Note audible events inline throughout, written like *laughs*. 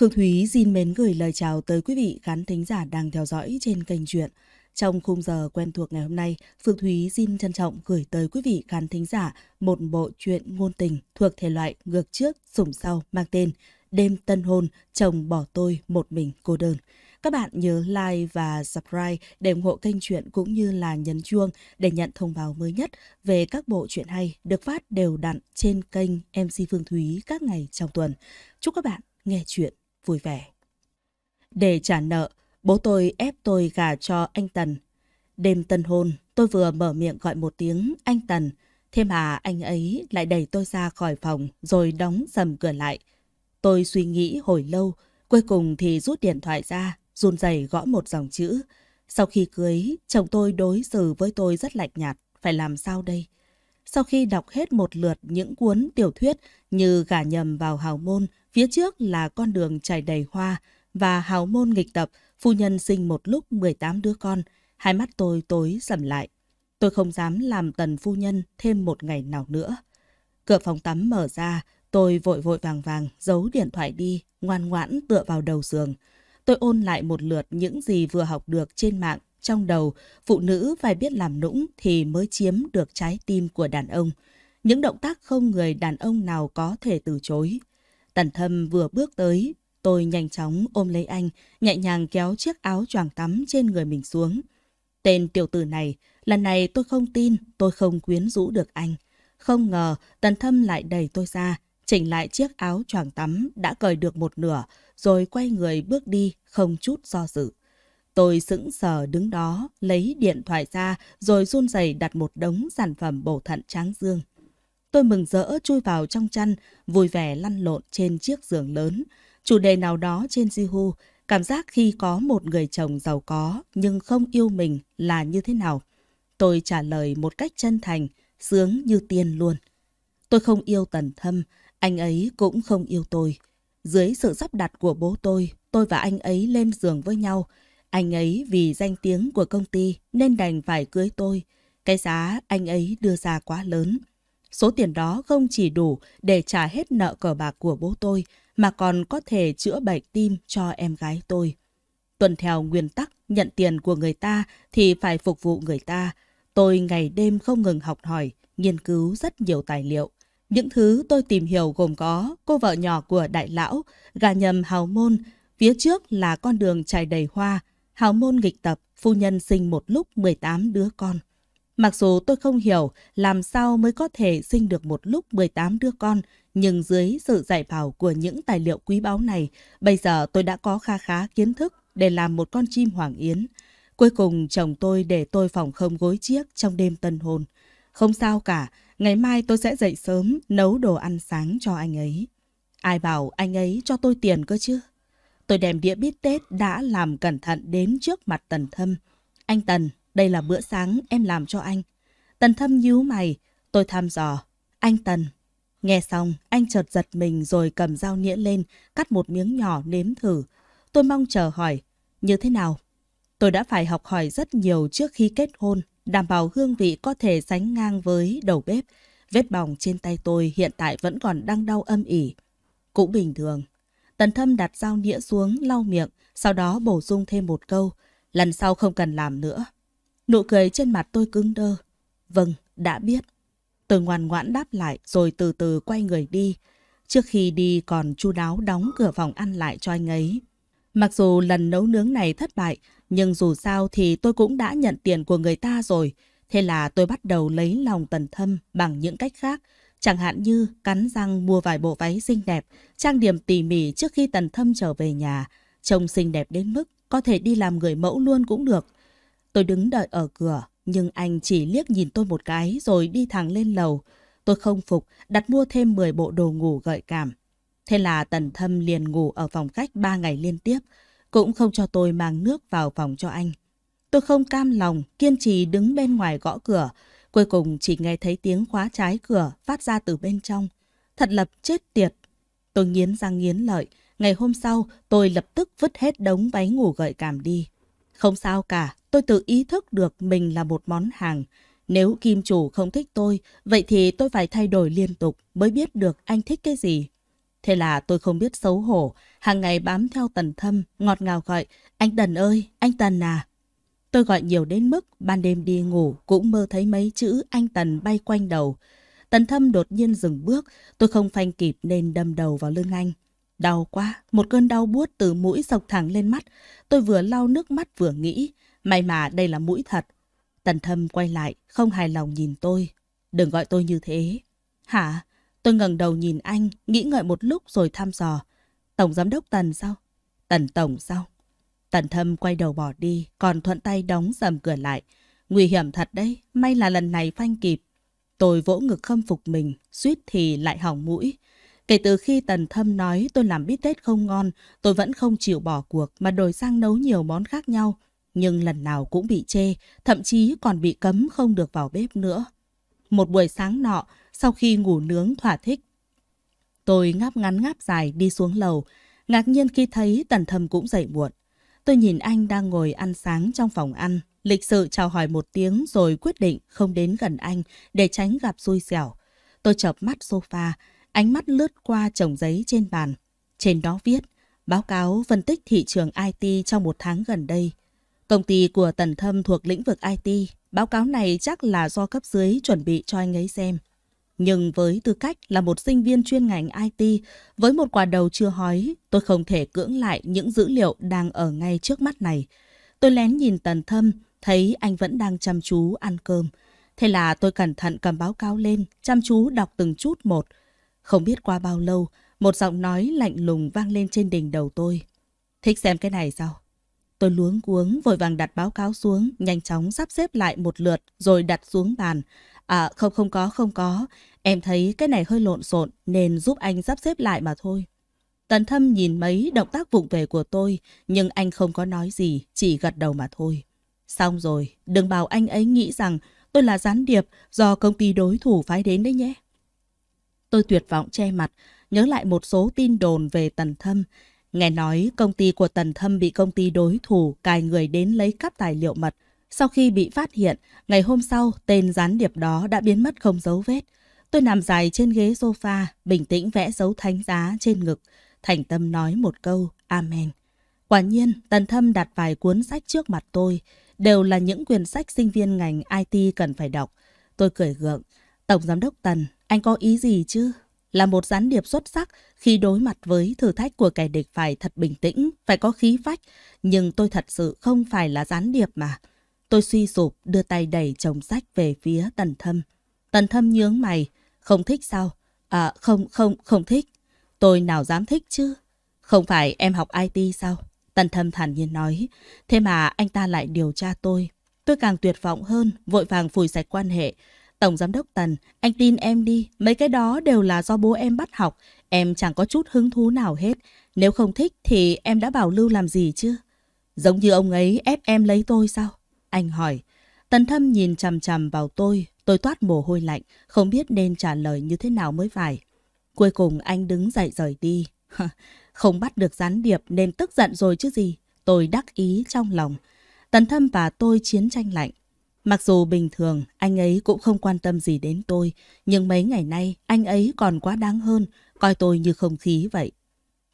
Hương Thúy xin mến gửi lời chào tới quý vị khán thính giả đang theo dõi trên kênh truyện. Trong khung giờ quen thuộc ngày hôm nay, Phương Thúy xin trân trọng gửi tới quý vị khán thính giả một bộ truyện ngôn tình thuộc thể loại ngược trước, sủng sau mang tên Đêm Tân Hôn, Chồng Bỏ Tôi Một Mình Cô Đơn. Các bạn nhớ like và subscribe để ủng hộ kênh truyện cũng như là nhấn chuông để nhận thông báo mới nhất về các bộ truyện hay được phát đều đặn trên kênh MC Phương Thúy các ngày trong tuần. Chúc các bạn nghe chuyện vui vẻ. Để trả nợ, bố tôi ép tôi gả cho anh Tần. Đêm tân hôn, tôi vừa mở miệng gọi một tiếng anh Tần, thế mà anh ấy lại đẩy tôi ra khỏi phòng rồi đóng sầm cửa lại. Tôi suy nghĩ hồi lâu, cuối cùng thì rút điện thoại ra, run rẩy gõ một dòng chữ. Sau khi cưới, chồng tôi đối xử với tôi rất lạnh nhạt, phải làm sao đây? sau khi đọc hết một lượt những cuốn tiểu thuyết như Gả nhầm vào hào môn, phía trước là con đường trải đầy hoa và hào môn nghịch tập, phu nhân sinh một lúc 18 đứa con, hai mắt tôi tối sầm lại. Tôi không dám làm tần phu nhân thêm một ngày nào nữa. Cửa phòng tắm mở ra, tôi vội vội vàng vàng giấu điện thoại đi, ngoan ngoãn tựa vào đầu giường. Tôi ôn lại một lượt những gì vừa học được trên mạng trong đầu, phụ nữ phải biết làm nũng thì mới chiếm được trái tim của đàn ông. Những động tác không người đàn ông nào có thể từ chối. Tần thâm vừa bước tới, tôi nhanh chóng ôm lấy anh, nhẹ nhàng kéo chiếc áo choàng tắm trên người mình xuống. Tên tiểu tử này, lần này tôi không tin, tôi không quyến rũ được anh. Không ngờ, tần thâm lại đẩy tôi ra, chỉnh lại chiếc áo choàng tắm đã cởi được một nửa, rồi quay người bước đi không chút do dự. Tôi sững sờ đứng đó, lấy điện thoại ra, rồi run rẩy đặt một đống sản phẩm bổ thận tráng dương. Tôi mừng rỡ chui vào trong chăn, vui vẻ lăn lộn trên chiếc giường lớn. Chủ đề nào đó trên Jihu, cảm giác khi có một người chồng giàu có nhưng không yêu mình là như thế nào. Tôi trả lời một cách chân thành, sướng như tiên luôn. Tôi không yêu tần thâm, anh ấy cũng không yêu tôi. Dưới sự sắp đặt của bố tôi, tôi và anh ấy lên giường với nhau, anh ấy vì danh tiếng của công ty nên đành phải cưới tôi. Cái giá anh ấy đưa ra quá lớn. Số tiền đó không chỉ đủ để trả hết nợ cờ bạc của bố tôi, mà còn có thể chữa bệnh tim cho em gái tôi. Tuần theo nguyên tắc nhận tiền của người ta thì phải phục vụ người ta. Tôi ngày đêm không ngừng học hỏi, nghiên cứu rất nhiều tài liệu. Những thứ tôi tìm hiểu gồm có cô vợ nhỏ của đại lão, gà nhầm hào môn, phía trước là con đường trải đầy hoa, hào môn nghịch tập, phu nhân sinh một lúc 18 đứa con. Mặc dù tôi không hiểu làm sao mới có thể sinh được một lúc 18 đứa con, nhưng dưới sự dạy bảo của những tài liệu quý báu này, bây giờ tôi đã có kha khá kiến thức để làm một con chim hoàng yến. Cuối cùng chồng tôi để tôi phòng không gối chiếc trong đêm tân hôn. Không sao cả, ngày mai tôi sẽ dậy sớm nấu đồ ăn sáng cho anh ấy. Ai bảo anh ấy cho tôi tiền cơ chứ? Tôi đem đĩa bít tết đã làm cẩn thận đến trước mặt Tần Thâm. Anh Tần, đây là bữa sáng em làm cho anh. Tần Thâm nhíu mày, tôi thăm dò. Anh Tần. Nghe xong, anh chợt giật mình rồi cầm dao nĩa lên, cắt một miếng nhỏ nếm thử. Tôi mong chờ hỏi, như thế nào? Tôi đã phải học hỏi rất nhiều trước khi kết hôn, đảm bảo hương vị có thể sánh ngang với đầu bếp. Vết bỏng trên tay tôi hiện tại vẫn còn đang đau âm ỉ. Cũng bình thường, Tần thâm đặt dao nĩa xuống, lau miệng, sau đó bổ sung thêm một câu. Lần sau không cần làm nữa. Nụ cười trên mặt tôi cứng đơ. Vâng, đã biết. Tôi ngoan ngoãn đáp lại rồi từ từ quay người đi. Trước khi đi còn chu đáo đóng cửa phòng ăn lại cho anh ấy. Mặc dù lần nấu nướng này thất bại, nhưng dù sao thì tôi cũng đã nhận tiền của người ta rồi. Thế là tôi bắt đầu lấy lòng tần thâm bằng những cách khác, Chẳng hạn như cắn răng mua vài bộ váy xinh đẹp, trang điểm tỉ mỉ trước khi tần thâm trở về nhà, trông xinh đẹp đến mức có thể đi làm người mẫu luôn cũng được. Tôi đứng đợi ở cửa, nhưng anh chỉ liếc nhìn tôi một cái rồi đi thẳng lên lầu. Tôi không phục, đặt mua thêm 10 bộ đồ ngủ gợi cảm. Thế là tần thâm liền ngủ ở phòng khách 3 ngày liên tiếp, cũng không cho tôi mang nước vào phòng cho anh. Tôi không cam lòng, kiên trì đứng bên ngoài gõ cửa, Cuối cùng chỉ nghe thấy tiếng khóa trái cửa phát ra từ bên trong. Thật lập chết tiệt. Tôi nghiến răng nghiến lợi. Ngày hôm sau, tôi lập tức vứt hết đống váy ngủ gợi cảm đi. Không sao cả, tôi tự ý thức được mình là một món hàng. Nếu kim chủ không thích tôi, vậy thì tôi phải thay đổi liên tục mới biết được anh thích cái gì. Thế là tôi không biết xấu hổ, hàng ngày bám theo tần thâm, ngọt ngào gọi, anh Tần ơi, anh Tần à. Tôi gọi nhiều đến mức ban đêm đi ngủ cũng mơ thấy mấy chữ anh Tần bay quanh đầu. Tần thâm đột nhiên dừng bước, tôi không phanh kịp nên đâm đầu vào lưng anh. Đau quá, một cơn đau buốt từ mũi dọc thẳng lên mắt. Tôi vừa lau nước mắt vừa nghĩ, may mà đây là mũi thật. Tần thâm quay lại, không hài lòng nhìn tôi. Đừng gọi tôi như thế. Hả? Tôi ngẩng đầu nhìn anh, nghĩ ngợi một lúc rồi thăm dò. Tổng giám đốc Tần sao? Tần Tổng sao? Tần thâm quay đầu bỏ đi, còn thuận tay đóng dầm cửa lại. Nguy hiểm thật đấy, may là lần này phanh kịp. Tôi vỗ ngực khâm phục mình, suýt thì lại hỏng mũi. Kể từ khi Tần Thâm nói tôi làm bít tết không ngon, tôi vẫn không chịu bỏ cuộc mà đổi sang nấu nhiều món khác nhau. Nhưng lần nào cũng bị chê, thậm chí còn bị cấm không được vào bếp nữa. Một buổi sáng nọ, sau khi ngủ nướng thỏa thích, tôi ngáp ngắn ngáp dài đi xuống lầu, ngạc nhiên khi thấy Tần Thâm cũng dậy muộn. Tôi nhìn anh đang ngồi ăn sáng trong phòng ăn, lịch sự chào hỏi một tiếng rồi quyết định không đến gần anh để tránh gặp xui xẻo. Tôi chợp mắt sofa, ánh mắt lướt qua chồng giấy trên bàn. Trên đó viết, báo cáo phân tích thị trường IT trong một tháng gần đây. Công ty của Tần Thâm thuộc lĩnh vực IT, báo cáo này chắc là do cấp dưới chuẩn bị cho anh ấy xem. Nhưng với tư cách là một sinh viên chuyên ngành IT, với một quả đầu chưa hói, tôi không thể cưỡng lại những dữ liệu đang ở ngay trước mắt này. Tôi lén nhìn tần thâm, thấy anh vẫn đang chăm chú ăn cơm. Thế là tôi cẩn thận cầm báo cáo lên, chăm chú đọc từng chút một. Không biết qua bao lâu, một giọng nói lạnh lùng vang lên trên đỉnh đầu tôi. Thích xem cái này sao? Tôi luống cuống, vội vàng đặt báo cáo xuống, nhanh chóng sắp xếp lại một lượt, rồi đặt xuống bàn. À, không không có, không có, Em thấy cái này hơi lộn xộn nên giúp anh sắp xếp lại mà thôi. Tần thâm nhìn mấy động tác vụng về của tôi, nhưng anh không có nói gì, chỉ gật đầu mà thôi. Xong rồi, đừng bảo anh ấy nghĩ rằng tôi là gián điệp do công ty đối thủ phái đến đấy nhé. Tôi tuyệt vọng che mặt, nhớ lại một số tin đồn về Tần Thâm. Nghe nói công ty của Tần Thâm bị công ty đối thủ cài người đến lấy cắp tài liệu mật. Sau khi bị phát hiện, ngày hôm sau tên gián điệp đó đã biến mất không dấu vết. Tôi nằm dài trên ghế sofa, bình tĩnh vẽ dấu thánh giá trên ngực, thành tâm nói một câu Amen. Quả nhiên, tần thâm đặt vài cuốn sách trước mặt tôi, đều là những quyển sách sinh viên ngành IT cần phải đọc. Tôi cười gượng, Tổng Giám đốc Tần, anh có ý gì chứ? Là một gián điệp xuất sắc khi đối mặt với thử thách của kẻ địch phải thật bình tĩnh, phải có khí phách, nhưng tôi thật sự không phải là gián điệp mà. Tôi suy sụp, đưa tay đẩy chồng sách về phía Tần Thâm. Tần Thâm nhướng mày, không thích sao? À không, không, không thích. Tôi nào dám thích chứ? Không phải em học IT sao? Tần thâm thản nhiên nói. Thế mà anh ta lại điều tra tôi. Tôi càng tuyệt vọng hơn, vội vàng phủi sạch quan hệ. Tổng giám đốc Tần, anh tin em đi, mấy cái đó đều là do bố em bắt học. Em chẳng có chút hứng thú nào hết. Nếu không thích thì em đã bảo Lưu làm gì chứ? Giống như ông ấy ép em lấy tôi sao? Anh hỏi. Tần thâm nhìn chằm chằm vào tôi, Tôi toát mồ hôi lạnh, không biết nên trả lời như thế nào mới phải. Cuối cùng anh đứng dậy rời đi. *laughs* không bắt được gián điệp nên tức giận rồi chứ gì. Tôi đắc ý trong lòng. Tần Thâm và tôi chiến tranh lạnh. Mặc dù bình thường anh ấy cũng không quan tâm gì đến tôi, nhưng mấy ngày nay anh ấy còn quá đáng hơn, coi tôi như không khí vậy.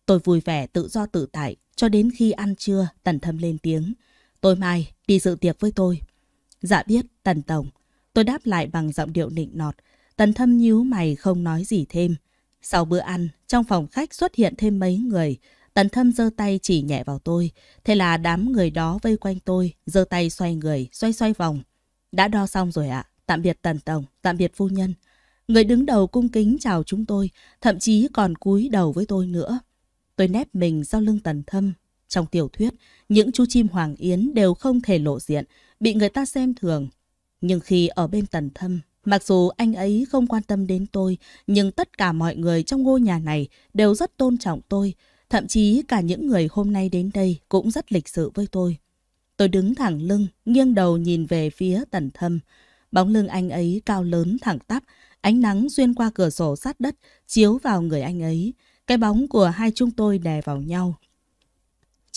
Tôi vui vẻ tự do tự tại, cho đến khi ăn trưa, Tần Thâm lên tiếng. Tôi mai, đi dự tiệc với tôi. Dạ biết, Tần Tổng, Tôi đáp lại bằng giọng điệu nịnh nọt. Tần thâm nhíu mày không nói gì thêm. Sau bữa ăn, trong phòng khách xuất hiện thêm mấy người. Tần thâm giơ tay chỉ nhẹ vào tôi. Thế là đám người đó vây quanh tôi, giơ tay xoay người, xoay xoay vòng. Đã đo xong rồi ạ. Tạm biệt tần tổng, tạm biệt phu nhân. Người đứng đầu cung kính chào chúng tôi, thậm chí còn cúi đầu với tôi nữa. Tôi nép mình sau lưng tần thâm. Trong tiểu thuyết, những chú chim hoàng yến đều không thể lộ diện, bị người ta xem thường, nhưng khi ở bên tần thâm, mặc dù anh ấy không quan tâm đến tôi, nhưng tất cả mọi người trong ngôi nhà này đều rất tôn trọng tôi. Thậm chí cả những người hôm nay đến đây cũng rất lịch sự với tôi. Tôi đứng thẳng lưng, nghiêng đầu nhìn về phía tần thâm. Bóng lưng anh ấy cao lớn thẳng tắp, ánh nắng xuyên qua cửa sổ sát đất, chiếu vào người anh ấy. Cái bóng của hai chúng tôi đè vào nhau,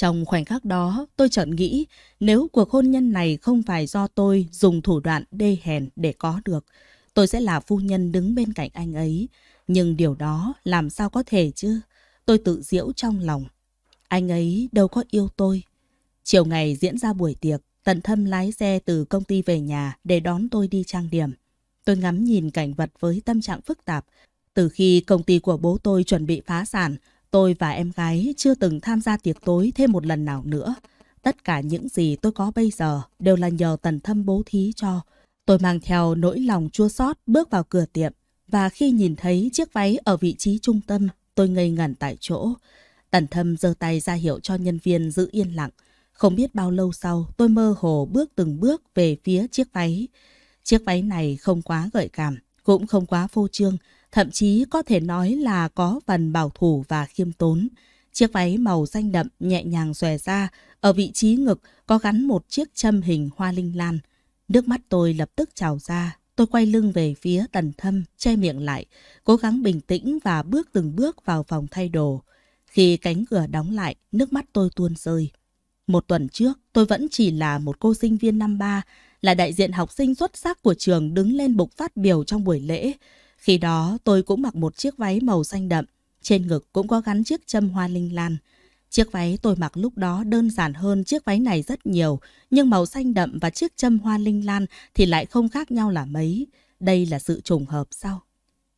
trong khoảnh khắc đó, tôi chợt nghĩ nếu cuộc hôn nhân này không phải do tôi dùng thủ đoạn đê hèn để có được, tôi sẽ là phu nhân đứng bên cạnh anh ấy. Nhưng điều đó làm sao có thể chứ? Tôi tự diễu trong lòng. Anh ấy đâu có yêu tôi. Chiều ngày diễn ra buổi tiệc, tận thâm lái xe từ công ty về nhà để đón tôi đi trang điểm. Tôi ngắm nhìn cảnh vật với tâm trạng phức tạp. Từ khi công ty của bố tôi chuẩn bị phá sản, Tôi và em gái chưa từng tham gia tiệc tối thêm một lần nào nữa. Tất cả những gì tôi có bây giờ đều là nhờ tần thâm bố thí cho. Tôi mang theo nỗi lòng chua xót bước vào cửa tiệm và khi nhìn thấy chiếc váy ở vị trí trung tâm, tôi ngây ngẩn tại chỗ. Tần thâm giơ tay ra hiệu cho nhân viên giữ yên lặng. Không biết bao lâu sau, tôi mơ hồ bước từng bước về phía chiếc váy. Chiếc váy này không quá gợi cảm, cũng không quá phô trương, thậm chí có thể nói là có phần bảo thủ và khiêm tốn. Chiếc váy màu xanh đậm nhẹ nhàng xòe ra, ở vị trí ngực có gắn một chiếc châm hình hoa linh lan. Nước mắt tôi lập tức trào ra, tôi quay lưng về phía tần thâm, che miệng lại, cố gắng bình tĩnh và bước từng bước vào phòng thay đồ. Khi cánh cửa đóng lại, nước mắt tôi tuôn rơi. Một tuần trước, tôi vẫn chỉ là một cô sinh viên năm ba, là đại diện học sinh xuất sắc của trường đứng lên bục phát biểu trong buổi lễ. Khi đó tôi cũng mặc một chiếc váy màu xanh đậm, trên ngực cũng có gắn chiếc châm hoa linh lan. Chiếc váy tôi mặc lúc đó đơn giản hơn chiếc váy này rất nhiều, nhưng màu xanh đậm và chiếc châm hoa linh lan thì lại không khác nhau là mấy. Đây là sự trùng hợp sao?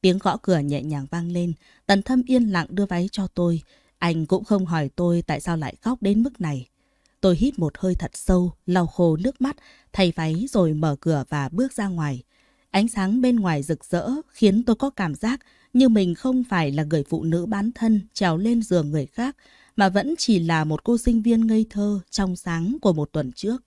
Tiếng gõ cửa nhẹ nhàng vang lên, tần thâm yên lặng đưa váy cho tôi. Anh cũng không hỏi tôi tại sao lại khóc đến mức này. Tôi hít một hơi thật sâu, lau khô nước mắt, thay váy rồi mở cửa và bước ra ngoài. Ánh sáng bên ngoài rực rỡ khiến tôi có cảm giác như mình không phải là người phụ nữ bán thân trèo lên giường người khác, mà vẫn chỉ là một cô sinh viên ngây thơ trong sáng của một tuần trước.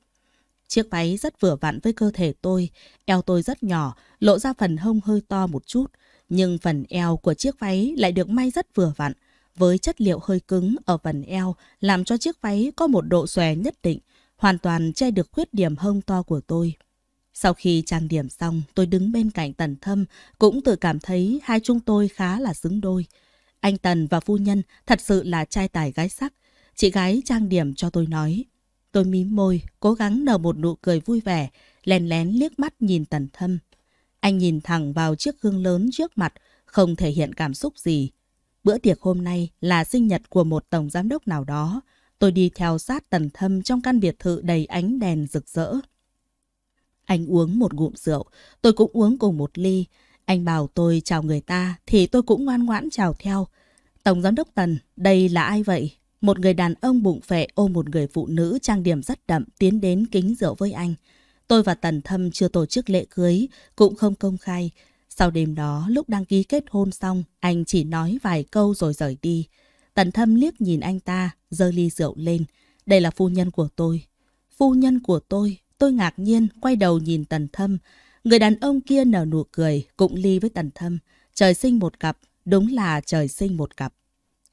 Chiếc váy rất vừa vặn với cơ thể tôi, eo tôi rất nhỏ, lộ ra phần hông hơi to một chút, nhưng phần eo của chiếc váy lại được may rất vừa vặn, với chất liệu hơi cứng ở phần eo làm cho chiếc váy có một độ xòe nhất định, hoàn toàn che được khuyết điểm hông to của tôi. Sau khi trang điểm xong, tôi đứng bên cạnh Tần Thâm, cũng tự cảm thấy hai chúng tôi khá là xứng đôi. Anh Tần và phu nhân thật sự là trai tài gái sắc. Chị gái trang điểm cho tôi nói. Tôi mím môi, cố gắng nở một nụ cười vui vẻ, lén lén liếc mắt nhìn Tần Thâm. Anh nhìn thẳng vào chiếc gương lớn trước mặt, không thể hiện cảm xúc gì. Bữa tiệc hôm nay là sinh nhật của một tổng giám đốc nào đó. Tôi đi theo sát Tần Thâm trong căn biệt thự đầy ánh đèn rực rỡ. Anh uống một ngụm rượu, tôi cũng uống cùng một ly. Anh bảo tôi chào người ta thì tôi cũng ngoan ngoãn chào theo. Tổng giám đốc Tần, đây là ai vậy? Một người đàn ông bụng phệ ôm một người phụ nữ trang điểm rất đậm tiến đến kính rượu với anh. Tôi và Tần Thâm chưa tổ chức lễ cưới, cũng không công khai. Sau đêm đó, lúc đăng ký kết hôn xong, anh chỉ nói vài câu rồi rời đi. Tần Thâm liếc nhìn anh ta, giơ ly rượu lên. Đây là phu nhân của tôi. Phu nhân của tôi, Tôi ngạc nhiên quay đầu nhìn Tần Thâm. Người đàn ông kia nở nụ cười, cũng ly với Tần Thâm. Trời sinh một cặp, đúng là trời sinh một cặp.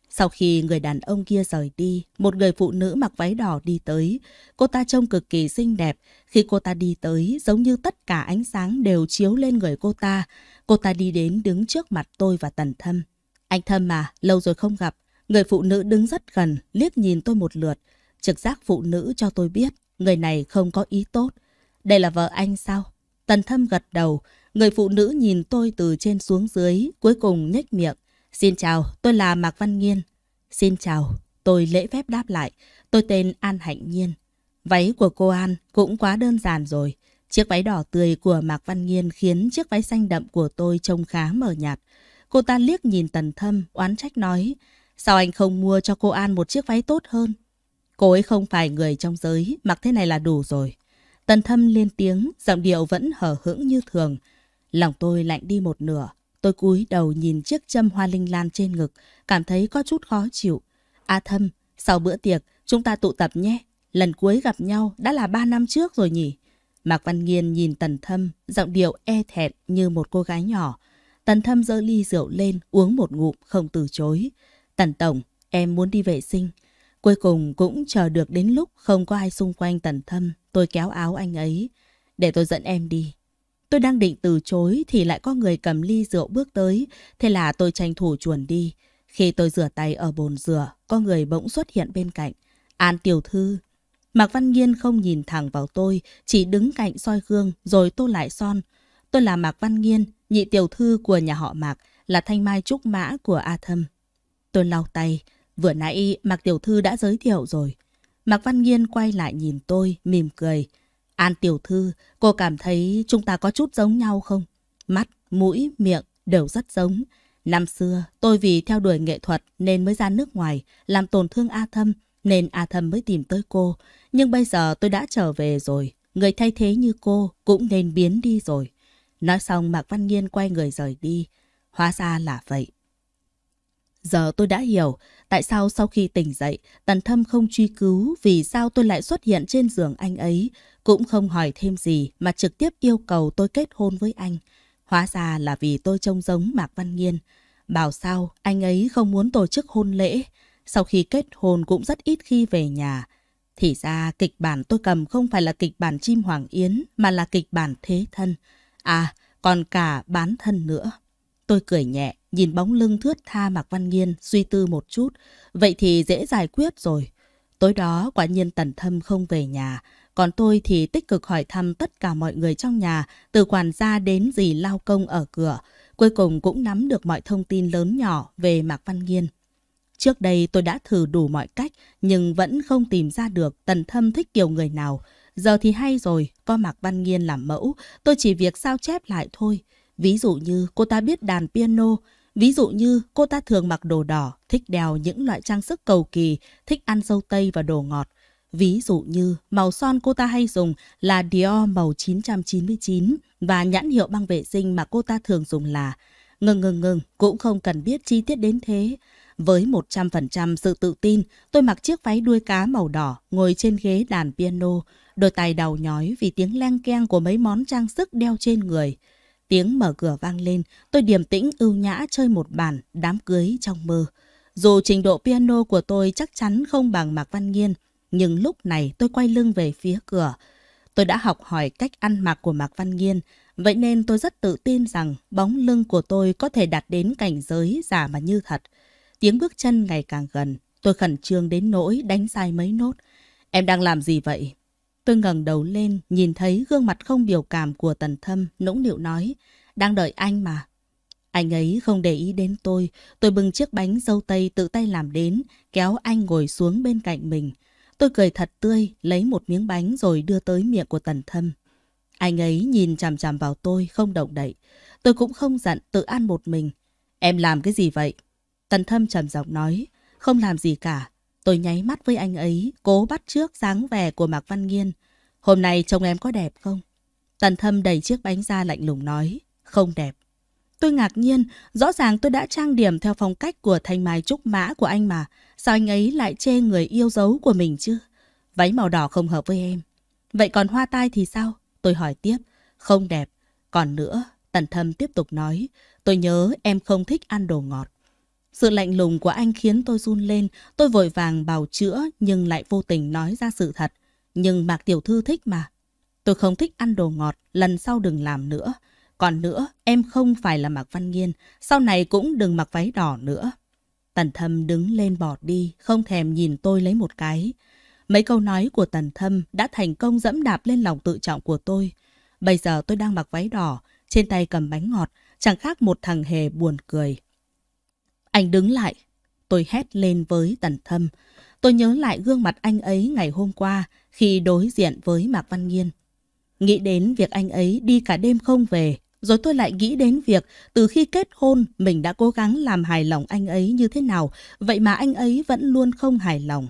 Sau khi người đàn ông kia rời đi, một người phụ nữ mặc váy đỏ đi tới. Cô ta trông cực kỳ xinh đẹp. Khi cô ta đi tới, giống như tất cả ánh sáng đều chiếu lên người cô ta. Cô ta đi đến đứng trước mặt tôi và Tần Thâm. Anh Thâm mà, lâu rồi không gặp. Người phụ nữ đứng rất gần, liếc nhìn tôi một lượt. Trực giác phụ nữ cho tôi biết người này không có ý tốt. Đây là vợ anh sao? Tần thâm gật đầu, người phụ nữ nhìn tôi từ trên xuống dưới, cuối cùng nhếch miệng. Xin chào, tôi là Mạc Văn Nghiên. Xin chào, tôi lễ phép đáp lại, tôi tên An Hạnh Nhiên. Váy của cô An cũng quá đơn giản rồi. Chiếc váy đỏ tươi của Mạc Văn Nghiên khiến chiếc váy xanh đậm của tôi trông khá mờ nhạt. Cô ta liếc nhìn tần thâm, oán trách nói, sao anh không mua cho cô An một chiếc váy tốt hơn? Cô ấy không phải người trong giới, mặc thế này là đủ rồi. Tần thâm lên tiếng, giọng điệu vẫn hở hững như thường. Lòng tôi lạnh đi một nửa. Tôi cúi đầu nhìn chiếc châm hoa linh lan trên ngực, cảm thấy có chút khó chịu. A thâm, sau bữa tiệc, chúng ta tụ tập nhé. Lần cuối gặp nhau đã là ba năm trước rồi nhỉ? Mạc Văn Nghiên nhìn Tần Thâm, giọng điệu e thẹn như một cô gái nhỏ. Tần Thâm dơ ly rượu lên, uống một ngụm, không từ chối. Tần Tổng, em muốn đi vệ sinh. Cuối cùng cũng chờ được đến lúc không có ai xung quanh tần thâm, tôi kéo áo anh ấy. Để tôi dẫn em đi. Tôi đang định từ chối thì lại có người cầm ly rượu bước tới, thế là tôi tranh thủ chuồn đi. Khi tôi rửa tay ở bồn rửa, có người bỗng xuất hiện bên cạnh. An tiểu thư. Mạc Văn Nghiên không nhìn thẳng vào tôi, chỉ đứng cạnh soi gương rồi tô lại son. Tôi là Mạc Văn Nghiên, nhị tiểu thư của nhà họ Mạc, là thanh mai trúc mã của A Thâm. Tôi lau tay, Vừa nãy Mạc Tiểu Thư đã giới thiệu rồi. Mạc Văn Nghiên quay lại nhìn tôi, mỉm cười. An Tiểu Thư, cô cảm thấy chúng ta có chút giống nhau không? Mắt, mũi, miệng đều rất giống. Năm xưa, tôi vì theo đuổi nghệ thuật nên mới ra nước ngoài, làm tổn thương A Thâm, nên A Thâm mới tìm tới cô. Nhưng bây giờ tôi đã trở về rồi, người thay thế như cô cũng nên biến đi rồi. Nói xong Mạc Văn Nghiên quay người rời đi. Hóa ra là vậy. Giờ tôi đã hiểu, Tại sao sau khi tỉnh dậy, Tần Thâm không truy cứu vì sao tôi lại xuất hiện trên giường anh ấy, cũng không hỏi thêm gì mà trực tiếp yêu cầu tôi kết hôn với anh. Hóa ra là vì tôi trông giống Mạc Văn Nghiên. Bảo sao anh ấy không muốn tổ chức hôn lễ, sau khi kết hôn cũng rất ít khi về nhà. Thì ra kịch bản tôi cầm không phải là kịch bản chim hoàng yến mà là kịch bản thế thân. À, còn cả bán thân nữa. Tôi cười nhẹ, Nhìn bóng lưng thướt tha Mạc Văn Nghiên suy tư một chút, vậy thì dễ giải quyết rồi. Tối đó quả nhiên tần thâm không về nhà, còn tôi thì tích cực hỏi thăm tất cả mọi người trong nhà, từ quản gia đến gì lao công ở cửa. Cuối cùng cũng nắm được mọi thông tin lớn nhỏ về Mạc Văn Nghiên. Trước đây tôi đã thử đủ mọi cách nhưng vẫn không tìm ra được tần thâm thích kiểu người nào. Giờ thì hay rồi, có Mạc Văn Nghiên làm mẫu, tôi chỉ việc sao chép lại thôi. Ví dụ như cô ta biết đàn piano, Ví dụ như cô ta thường mặc đồ đỏ, thích đeo những loại trang sức cầu kỳ, thích ăn dâu tây và đồ ngọt. Ví dụ như màu son cô ta hay dùng là Dior màu 999 và nhãn hiệu băng vệ sinh mà cô ta thường dùng là Ngừng ngừng ngừng, cũng không cần biết chi tiết đến thế. Với 100% sự tự tin, tôi mặc chiếc váy đuôi cá màu đỏ, ngồi trên ghế đàn piano, đôi tay đầu nhói vì tiếng leng keng của mấy món trang sức đeo trên người. Tiếng mở cửa vang lên, tôi điềm tĩnh ưu nhã chơi một bản đám cưới trong mơ. Dù trình độ piano của tôi chắc chắn không bằng Mạc Văn Nghiên, nhưng lúc này tôi quay lưng về phía cửa. Tôi đã học hỏi cách ăn mặc của Mạc Văn Nghiên, vậy nên tôi rất tự tin rằng bóng lưng của tôi có thể đạt đến cảnh giới giả mà như thật. Tiếng bước chân ngày càng gần, tôi khẩn trương đến nỗi đánh sai mấy nốt. Em đang làm gì vậy? Tôi ngẩng đầu lên, nhìn thấy gương mặt không biểu cảm của tần thâm, nũng nịu nói. Đang đợi anh mà. Anh ấy không để ý đến tôi. Tôi bưng chiếc bánh dâu tây tự tay làm đến, kéo anh ngồi xuống bên cạnh mình. Tôi cười thật tươi, lấy một miếng bánh rồi đưa tới miệng của tần thâm. Anh ấy nhìn chằm chằm vào tôi, không động đậy. Tôi cũng không giận, tự ăn một mình. Em làm cái gì vậy? Tần thâm trầm giọng nói. Không làm gì cả. Tôi nháy mắt với anh ấy, cố bắt trước dáng vẻ của Mạc Văn Nghiên. Hôm nay trông em có đẹp không? Tần thâm đẩy chiếc bánh ra lạnh lùng nói, không đẹp. Tôi ngạc nhiên, rõ ràng tôi đã trang điểm theo phong cách của thanh mai trúc mã của anh mà. Sao anh ấy lại chê người yêu dấu của mình chứ? Váy màu đỏ không hợp với em. Vậy còn hoa tai thì sao? Tôi hỏi tiếp. Không đẹp. Còn nữa, tần thâm tiếp tục nói. Tôi nhớ em không thích ăn đồ ngọt. Sự lạnh lùng của anh khiến tôi run lên, tôi vội vàng bào chữa nhưng lại vô tình nói ra sự thật. Nhưng Mạc Tiểu Thư thích mà. Tôi không thích ăn đồ ngọt, lần sau đừng làm nữa. Còn nữa, em không phải là Mạc Văn Nghiên, sau này cũng đừng mặc váy đỏ nữa. Tần Thâm đứng lên bỏ đi, không thèm nhìn tôi lấy một cái. Mấy câu nói của Tần Thâm đã thành công dẫm đạp lên lòng tự trọng của tôi. Bây giờ tôi đang mặc váy đỏ, trên tay cầm bánh ngọt, chẳng khác một thằng hề buồn cười. Anh đứng lại. Tôi hét lên với tần thâm. Tôi nhớ lại gương mặt anh ấy ngày hôm qua khi đối diện với Mạc Văn Nghiên. Nghĩ đến việc anh ấy đi cả đêm không về, rồi tôi lại nghĩ đến việc từ khi kết hôn mình đã cố gắng làm hài lòng anh ấy như thế nào, vậy mà anh ấy vẫn luôn không hài lòng.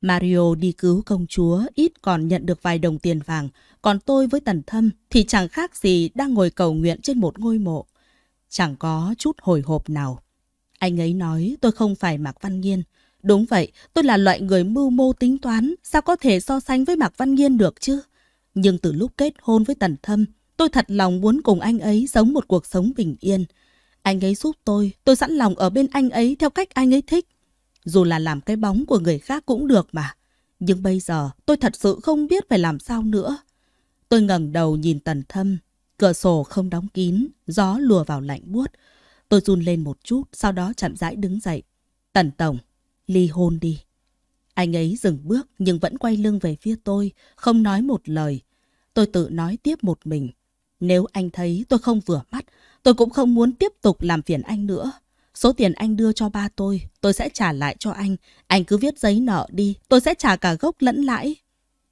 Mario đi cứu công chúa ít còn nhận được vài đồng tiền vàng, còn tôi với tần thâm thì chẳng khác gì đang ngồi cầu nguyện trên một ngôi mộ. Chẳng có chút hồi hộp nào. Anh ấy nói tôi không phải Mạc Văn Nghiên. Đúng vậy, tôi là loại người mưu mô tính toán, sao có thể so sánh với Mạc Văn Nghiên được chứ? Nhưng từ lúc kết hôn với Tần Thâm, tôi thật lòng muốn cùng anh ấy sống một cuộc sống bình yên. Anh ấy giúp tôi, tôi sẵn lòng ở bên anh ấy theo cách anh ấy thích. Dù là làm cái bóng của người khác cũng được mà. Nhưng bây giờ tôi thật sự không biết phải làm sao nữa. Tôi ngẩng đầu nhìn Tần Thâm, cửa sổ không đóng kín, gió lùa vào lạnh buốt. Tôi run lên một chút, sau đó chậm rãi đứng dậy. Tần Tổng, ly hôn đi. Anh ấy dừng bước nhưng vẫn quay lưng về phía tôi, không nói một lời. Tôi tự nói tiếp một mình. Nếu anh thấy tôi không vừa mắt, tôi cũng không muốn tiếp tục làm phiền anh nữa. Số tiền anh đưa cho ba tôi, tôi sẽ trả lại cho anh. Anh cứ viết giấy nợ đi, tôi sẽ trả cả gốc lẫn lãi.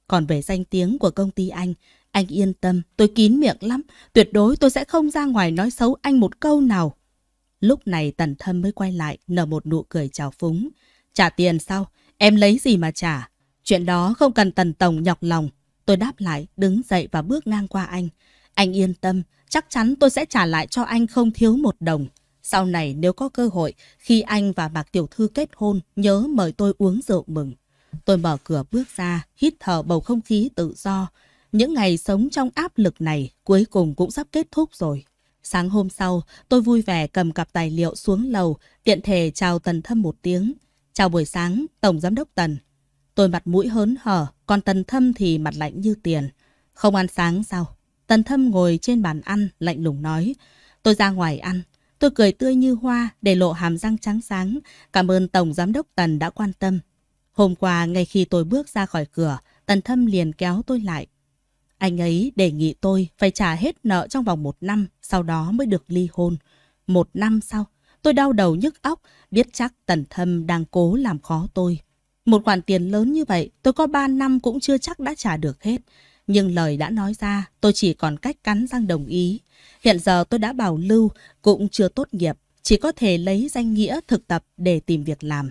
Còn về danh tiếng của công ty anh, anh yên tâm, tôi kín miệng lắm. Tuyệt đối tôi sẽ không ra ngoài nói xấu anh một câu nào. Lúc này tần thâm mới quay lại, nở một nụ cười chào phúng. Trả tiền sao? Em lấy gì mà trả? Chuyện đó không cần tần tổng nhọc lòng. Tôi đáp lại, đứng dậy và bước ngang qua anh. Anh yên tâm, chắc chắn tôi sẽ trả lại cho anh không thiếu một đồng. Sau này nếu có cơ hội, khi anh và Mạc Tiểu Thư kết hôn, nhớ mời tôi uống rượu mừng. Tôi mở cửa bước ra, hít thở bầu không khí tự do. Những ngày sống trong áp lực này cuối cùng cũng sắp kết thúc rồi. Sáng hôm sau, tôi vui vẻ cầm cặp tài liệu xuống lầu, tiện thể chào Tần Thâm một tiếng. Chào buổi sáng, Tổng Giám đốc Tần. Tôi mặt mũi hớn hở, còn Tần Thâm thì mặt lạnh như tiền. Không ăn sáng sao? Tần Thâm ngồi trên bàn ăn, lạnh lùng nói. Tôi ra ngoài ăn. Tôi cười tươi như hoa, để lộ hàm răng trắng sáng. Cảm ơn Tổng Giám đốc Tần đã quan tâm. Hôm qua, ngay khi tôi bước ra khỏi cửa, Tần Thâm liền kéo tôi lại. Anh ấy đề nghị tôi phải trả hết nợ trong vòng một năm, sau đó mới được ly hôn. Một năm sau, tôi đau đầu nhức óc, biết chắc tần thâm đang cố làm khó tôi. Một khoản tiền lớn như vậy, tôi có ba năm cũng chưa chắc đã trả được hết. Nhưng lời đã nói ra, tôi chỉ còn cách cắn răng đồng ý. Hiện giờ tôi đã bảo lưu, cũng chưa tốt nghiệp, chỉ có thể lấy danh nghĩa thực tập để tìm việc làm.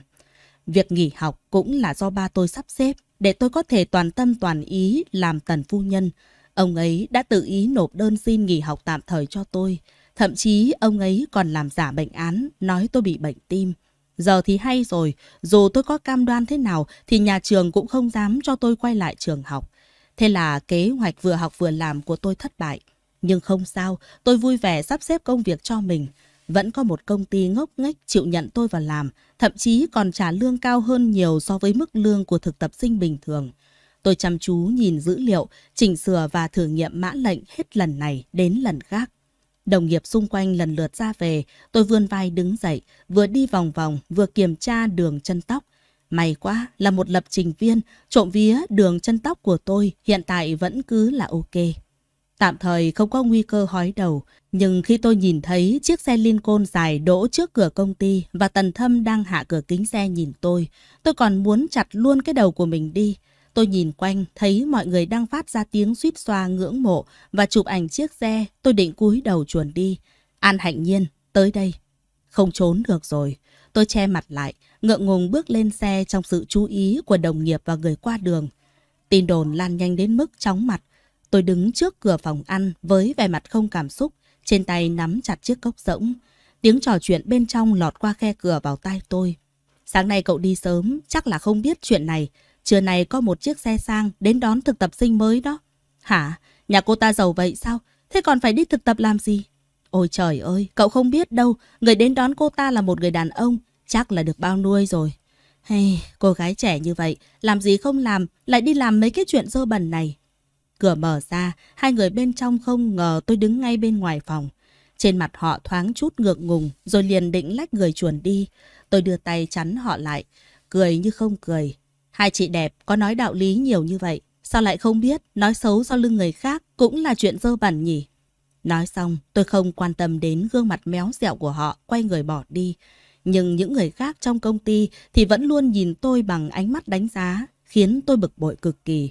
Việc nghỉ học cũng là do ba tôi sắp xếp, để tôi có thể toàn tâm toàn ý làm tần phu nhân. Ông ấy đã tự ý nộp đơn xin nghỉ học tạm thời cho tôi. Thậm chí ông ấy còn làm giả bệnh án, nói tôi bị bệnh tim. Giờ thì hay rồi, dù tôi có cam đoan thế nào thì nhà trường cũng không dám cho tôi quay lại trường học. Thế là kế hoạch vừa học vừa làm của tôi thất bại. Nhưng không sao, tôi vui vẻ sắp xếp công việc cho mình vẫn có một công ty ngốc nghếch chịu nhận tôi vào làm, thậm chí còn trả lương cao hơn nhiều so với mức lương của thực tập sinh bình thường. Tôi chăm chú nhìn dữ liệu, chỉnh sửa và thử nghiệm mã lệnh hết lần này đến lần khác. Đồng nghiệp xung quanh lần lượt ra về, tôi vươn vai đứng dậy, vừa đi vòng vòng, vừa kiểm tra đường chân tóc. May quá là một lập trình viên, trộm vía đường chân tóc của tôi hiện tại vẫn cứ là ok. Tạm thời không có nguy cơ hói đầu, nhưng khi tôi nhìn thấy chiếc xe Lincoln dài đỗ trước cửa công ty và tần thâm đang hạ cửa kính xe nhìn tôi, tôi còn muốn chặt luôn cái đầu của mình đi. Tôi nhìn quanh, thấy mọi người đang phát ra tiếng suýt xoa ngưỡng mộ và chụp ảnh chiếc xe, tôi định cúi đầu chuồn đi. An hạnh nhiên, tới đây. Không trốn được rồi. Tôi che mặt lại, ngượng ngùng bước lên xe trong sự chú ý của đồng nghiệp và người qua đường. Tin đồn lan nhanh đến mức chóng mặt, Tôi đứng trước cửa phòng ăn với vẻ mặt không cảm xúc, trên tay nắm chặt chiếc cốc rỗng. Tiếng trò chuyện bên trong lọt qua khe cửa vào tai tôi. Sáng nay cậu đi sớm, chắc là không biết chuyện này. Trưa nay có một chiếc xe sang đến đón thực tập sinh mới đó. Hả? Nhà cô ta giàu vậy sao? Thế còn phải đi thực tập làm gì? Ôi trời ơi, cậu không biết đâu. Người đến đón cô ta là một người đàn ông. Chắc là được bao nuôi rồi. Hey, cô gái trẻ như vậy, làm gì không làm, lại đi làm mấy cái chuyện dơ bẩn này. Cửa mở ra, hai người bên trong không ngờ tôi đứng ngay bên ngoài phòng. Trên mặt họ thoáng chút ngượng ngùng, rồi liền định lách người chuồn đi. Tôi đưa tay chắn họ lại, cười như không cười. Hai chị đẹp có nói đạo lý nhiều như vậy, sao lại không biết nói xấu sau lưng người khác cũng là chuyện dơ bẩn nhỉ? Nói xong, tôi không quan tâm đến gương mặt méo dẻo của họ, quay người bỏ đi. Nhưng những người khác trong công ty thì vẫn luôn nhìn tôi bằng ánh mắt đánh giá, khiến tôi bực bội cực kỳ.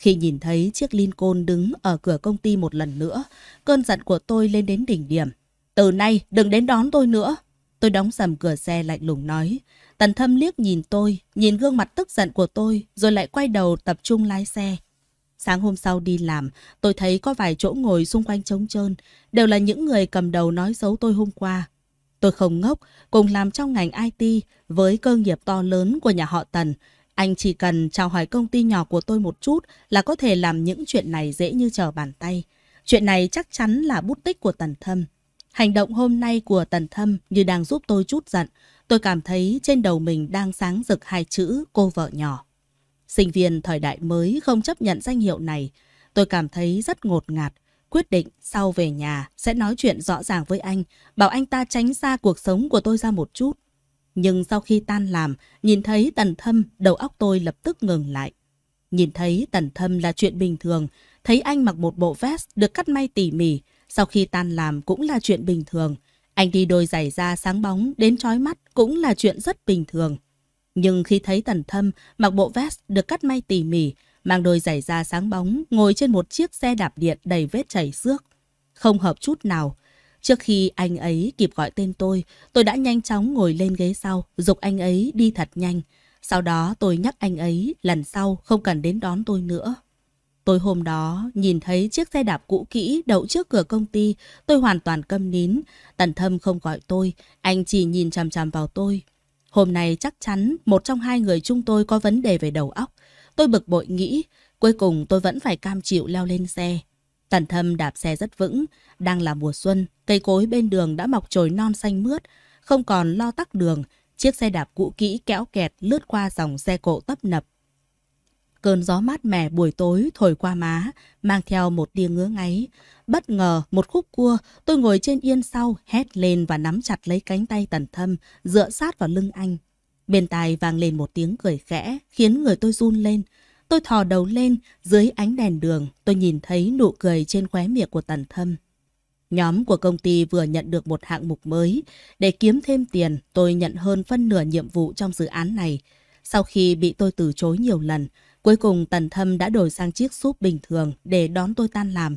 Khi nhìn thấy chiếc Lincoln đứng ở cửa công ty một lần nữa, cơn giận của tôi lên đến đỉnh điểm. Từ nay đừng đến đón tôi nữa. Tôi đóng sầm cửa xe lạnh lùng nói. Tần thâm liếc nhìn tôi, nhìn gương mặt tức giận của tôi, rồi lại quay đầu tập trung lái xe. Sáng hôm sau đi làm, tôi thấy có vài chỗ ngồi xung quanh trống trơn, đều là những người cầm đầu nói xấu tôi hôm qua. Tôi không ngốc, cùng làm trong ngành IT với cơ nghiệp to lớn của nhà họ Tần, anh chỉ cần chào hỏi công ty nhỏ của tôi một chút là có thể làm những chuyện này dễ như trở bàn tay. Chuyện này chắc chắn là bút tích của Tần Thâm. Hành động hôm nay của Tần Thâm như đang giúp tôi chút giận. Tôi cảm thấy trên đầu mình đang sáng rực hai chữ cô vợ nhỏ. Sinh viên thời đại mới không chấp nhận danh hiệu này. Tôi cảm thấy rất ngột ngạt. Quyết định sau về nhà sẽ nói chuyện rõ ràng với anh, bảo anh ta tránh xa cuộc sống của tôi ra một chút. Nhưng sau khi tan làm, nhìn thấy tần thâm, đầu óc tôi lập tức ngừng lại. Nhìn thấy tần thâm là chuyện bình thường, thấy anh mặc một bộ vest được cắt may tỉ mỉ, sau khi tan làm cũng là chuyện bình thường. Anh đi đôi giày da sáng bóng đến chói mắt cũng là chuyện rất bình thường. Nhưng khi thấy tần thâm mặc bộ vest được cắt may tỉ mỉ, mang đôi giày da sáng bóng, ngồi trên một chiếc xe đạp điện đầy vết chảy xước. Không hợp chút nào, Trước khi anh ấy kịp gọi tên tôi, tôi đã nhanh chóng ngồi lên ghế sau, dục anh ấy đi thật nhanh. Sau đó tôi nhắc anh ấy lần sau không cần đến đón tôi nữa. Tôi hôm đó nhìn thấy chiếc xe đạp cũ kỹ đậu trước cửa công ty, tôi hoàn toàn câm nín. Tần thâm không gọi tôi, anh chỉ nhìn chằm chằm vào tôi. Hôm nay chắc chắn một trong hai người chúng tôi có vấn đề về đầu óc. Tôi bực bội nghĩ, cuối cùng tôi vẫn phải cam chịu leo lên xe. Tần thâm đạp xe rất vững, đang là mùa xuân, cây cối bên đường đã mọc chồi non xanh mướt, không còn lo tắc đường, chiếc xe đạp cũ kỹ kéo kẹt lướt qua dòng xe cộ tấp nập. Cơn gió mát mẻ buổi tối thổi qua má, mang theo một tia ngứa ngáy. Bất ngờ, một khúc cua, tôi ngồi trên yên sau, hét lên và nắm chặt lấy cánh tay tần thâm, dựa sát vào lưng anh. Bên tai vang lên một tiếng cười khẽ, khiến người tôi run lên. Tôi thò đầu lên, dưới ánh đèn đường, tôi nhìn thấy nụ cười trên khóe miệng của Tần Thâm. Nhóm của công ty vừa nhận được một hạng mục mới. Để kiếm thêm tiền, tôi nhận hơn phân nửa nhiệm vụ trong dự án này. Sau khi bị tôi từ chối nhiều lần, cuối cùng Tần Thâm đã đổi sang chiếc súp bình thường để đón tôi tan làm.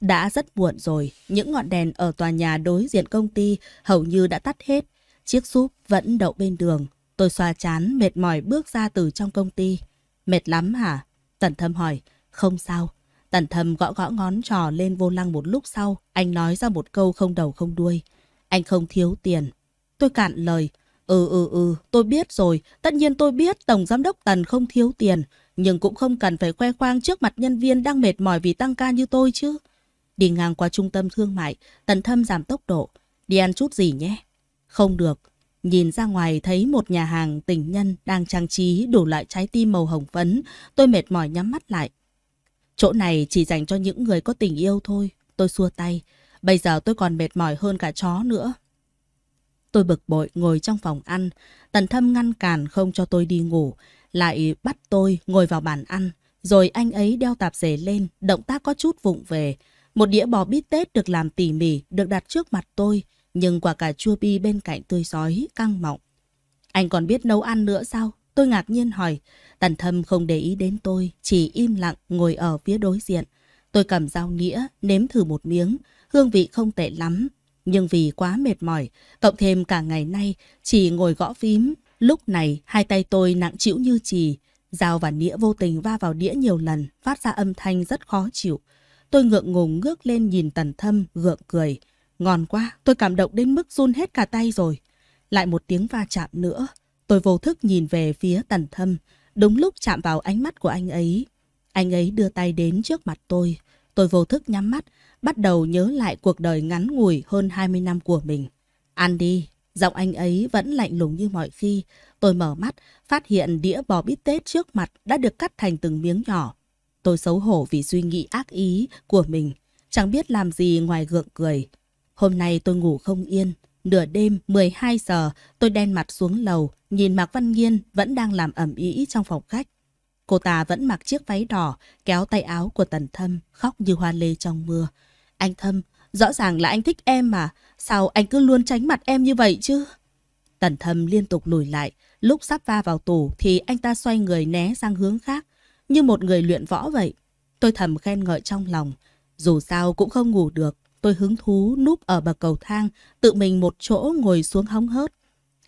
Đã rất muộn rồi, những ngọn đèn ở tòa nhà đối diện công ty hầu như đã tắt hết. Chiếc súp vẫn đậu bên đường. Tôi xoa chán, mệt mỏi bước ra từ trong công ty. Mệt lắm hả? Tần Thâm hỏi. Không sao. Tần Thâm gõ gõ ngón trò lên vô lăng một lúc sau. Anh nói ra một câu không đầu không đuôi. Anh không thiếu tiền. Tôi cạn lời. Ừ ừ ừ, tôi biết rồi. Tất nhiên tôi biết Tổng Giám đốc Tần không thiếu tiền. Nhưng cũng không cần phải khoe khoang trước mặt nhân viên đang mệt mỏi vì tăng ca như tôi chứ. Đi ngang qua trung tâm thương mại, Tần Thâm giảm tốc độ. Đi ăn chút gì nhé? Không được, Nhìn ra ngoài thấy một nhà hàng tình nhân đang trang trí đủ loại trái tim màu hồng phấn, tôi mệt mỏi nhắm mắt lại. Chỗ này chỉ dành cho những người có tình yêu thôi, tôi xua tay. Bây giờ tôi còn mệt mỏi hơn cả chó nữa. Tôi bực bội ngồi trong phòng ăn, tần thâm ngăn cản không cho tôi đi ngủ, lại bắt tôi ngồi vào bàn ăn. Rồi anh ấy đeo tạp dề lên, động tác có chút vụng về. Một đĩa bò bít tết được làm tỉ mỉ, được đặt trước mặt tôi. Nhưng quả cà chua bi bên cạnh tươi giói, căng mọng. Anh còn biết nấu ăn nữa sao? Tôi ngạc nhiên hỏi. Tần thâm không để ý đến tôi, chỉ im lặng ngồi ở phía đối diện. Tôi cầm dao nĩa, nếm thử một miếng. Hương vị không tệ lắm. Nhưng vì quá mệt mỏi, cộng thêm cả ngày nay, chỉ ngồi gõ phím. Lúc này, hai tay tôi nặng chịu như chì. Dao và nĩa vô tình va vào đĩa nhiều lần, phát ra âm thanh rất khó chịu. Tôi ngượng ngùng ngước lên nhìn tần thâm, gượng cười. Ngon quá, tôi cảm động đến mức run hết cả tay rồi. Lại một tiếng va chạm nữa, tôi vô thức nhìn về phía tần thâm, đúng lúc chạm vào ánh mắt của anh ấy. Anh ấy đưa tay đến trước mặt tôi, tôi vô thức nhắm mắt, bắt đầu nhớ lại cuộc đời ngắn ngủi hơn 20 năm của mình. Ăn đi, giọng anh ấy vẫn lạnh lùng như mọi khi. Tôi mở mắt, phát hiện đĩa bò bít tết trước mặt đã được cắt thành từng miếng nhỏ. Tôi xấu hổ vì suy nghĩ ác ý của mình, chẳng biết làm gì ngoài gượng cười. Hôm nay tôi ngủ không yên. Nửa đêm 12 giờ tôi đen mặt xuống lầu nhìn Mạc Văn Nghiên vẫn đang làm ẩm ý trong phòng khách. Cô ta vẫn mặc chiếc váy đỏ kéo tay áo của Tần Thâm khóc như hoa lê trong mưa. Anh Thâm, rõ ràng là anh thích em mà. Sao anh cứ luôn tránh mặt em như vậy chứ? Tần Thâm liên tục lùi lại. Lúc sắp va vào tủ thì anh ta xoay người né sang hướng khác. Như một người luyện võ vậy. Tôi thầm khen ngợi trong lòng. Dù sao cũng không ngủ được tôi hứng thú núp ở bậc cầu thang, tự mình một chỗ ngồi xuống hóng hớt.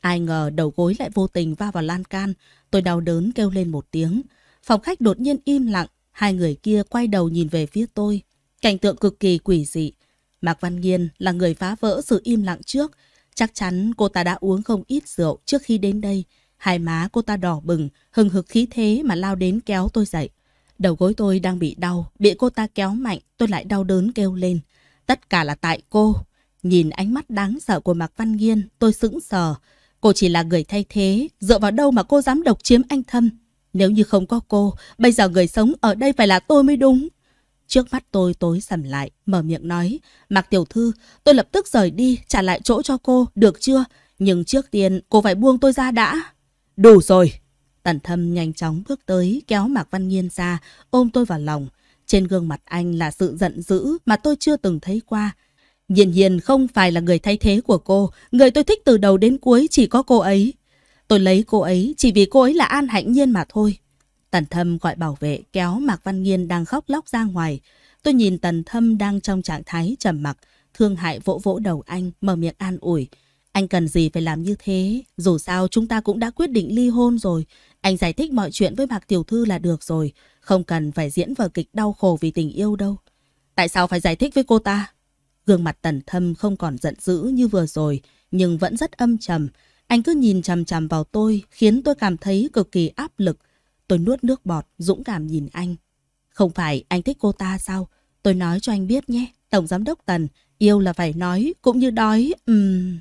Ai ngờ đầu gối lại vô tình va vào lan can, tôi đau đớn kêu lên một tiếng. Phòng khách đột nhiên im lặng, hai người kia quay đầu nhìn về phía tôi. Cảnh tượng cực kỳ quỷ dị. Mạc Văn Nghiên là người phá vỡ sự im lặng trước. Chắc chắn cô ta đã uống không ít rượu trước khi đến đây. Hai má cô ta đỏ bừng, hừng hực khí thế mà lao đến kéo tôi dậy. Đầu gối tôi đang bị đau, bị cô ta kéo mạnh, tôi lại đau đớn kêu lên. Tất cả là tại cô. Nhìn ánh mắt đáng sợ của Mạc Văn Nghiên, tôi sững sờ. Cô chỉ là người thay thế, dựa vào đâu mà cô dám độc chiếm anh Thâm. Nếu như không có cô, bây giờ người sống ở đây phải là tôi mới đúng. Trước mắt tôi tối sầm lại, mở miệng nói. Mạc Tiểu Thư, tôi lập tức rời đi, trả lại chỗ cho cô, được chưa? Nhưng trước tiên, cô phải buông tôi ra đã. Đủ rồi. Tần Thâm nhanh chóng bước tới, kéo Mạc Văn Nghiên ra, ôm tôi vào lòng. Trên gương mặt anh là sự giận dữ mà tôi chưa từng thấy qua. Nhiên hiền không phải là người thay thế của cô, người tôi thích từ đầu đến cuối chỉ có cô ấy. Tôi lấy cô ấy chỉ vì cô ấy là An Hạnh Nhiên mà thôi. Tần Thâm gọi bảo vệ kéo Mạc Văn Nghiên đang khóc lóc ra ngoài. Tôi nhìn Tần Thâm đang trong trạng thái trầm mặc, thương hại vỗ vỗ đầu anh, mở miệng an ủi. Anh cần gì phải làm như thế, dù sao chúng ta cũng đã quyết định ly hôn rồi. Anh giải thích mọi chuyện với Mạc Tiểu Thư là được rồi, không cần phải diễn vở kịch đau khổ vì tình yêu đâu. Tại sao phải giải thích với cô ta? Gương mặt tần thâm không còn giận dữ như vừa rồi, nhưng vẫn rất âm trầm. Anh cứ nhìn chằm chằm vào tôi, khiến tôi cảm thấy cực kỳ áp lực. Tôi nuốt nước bọt, dũng cảm nhìn anh. Không phải anh thích cô ta sao? Tôi nói cho anh biết nhé, Tổng Giám Đốc Tần, yêu là phải nói, cũng như đói, ừm... Um...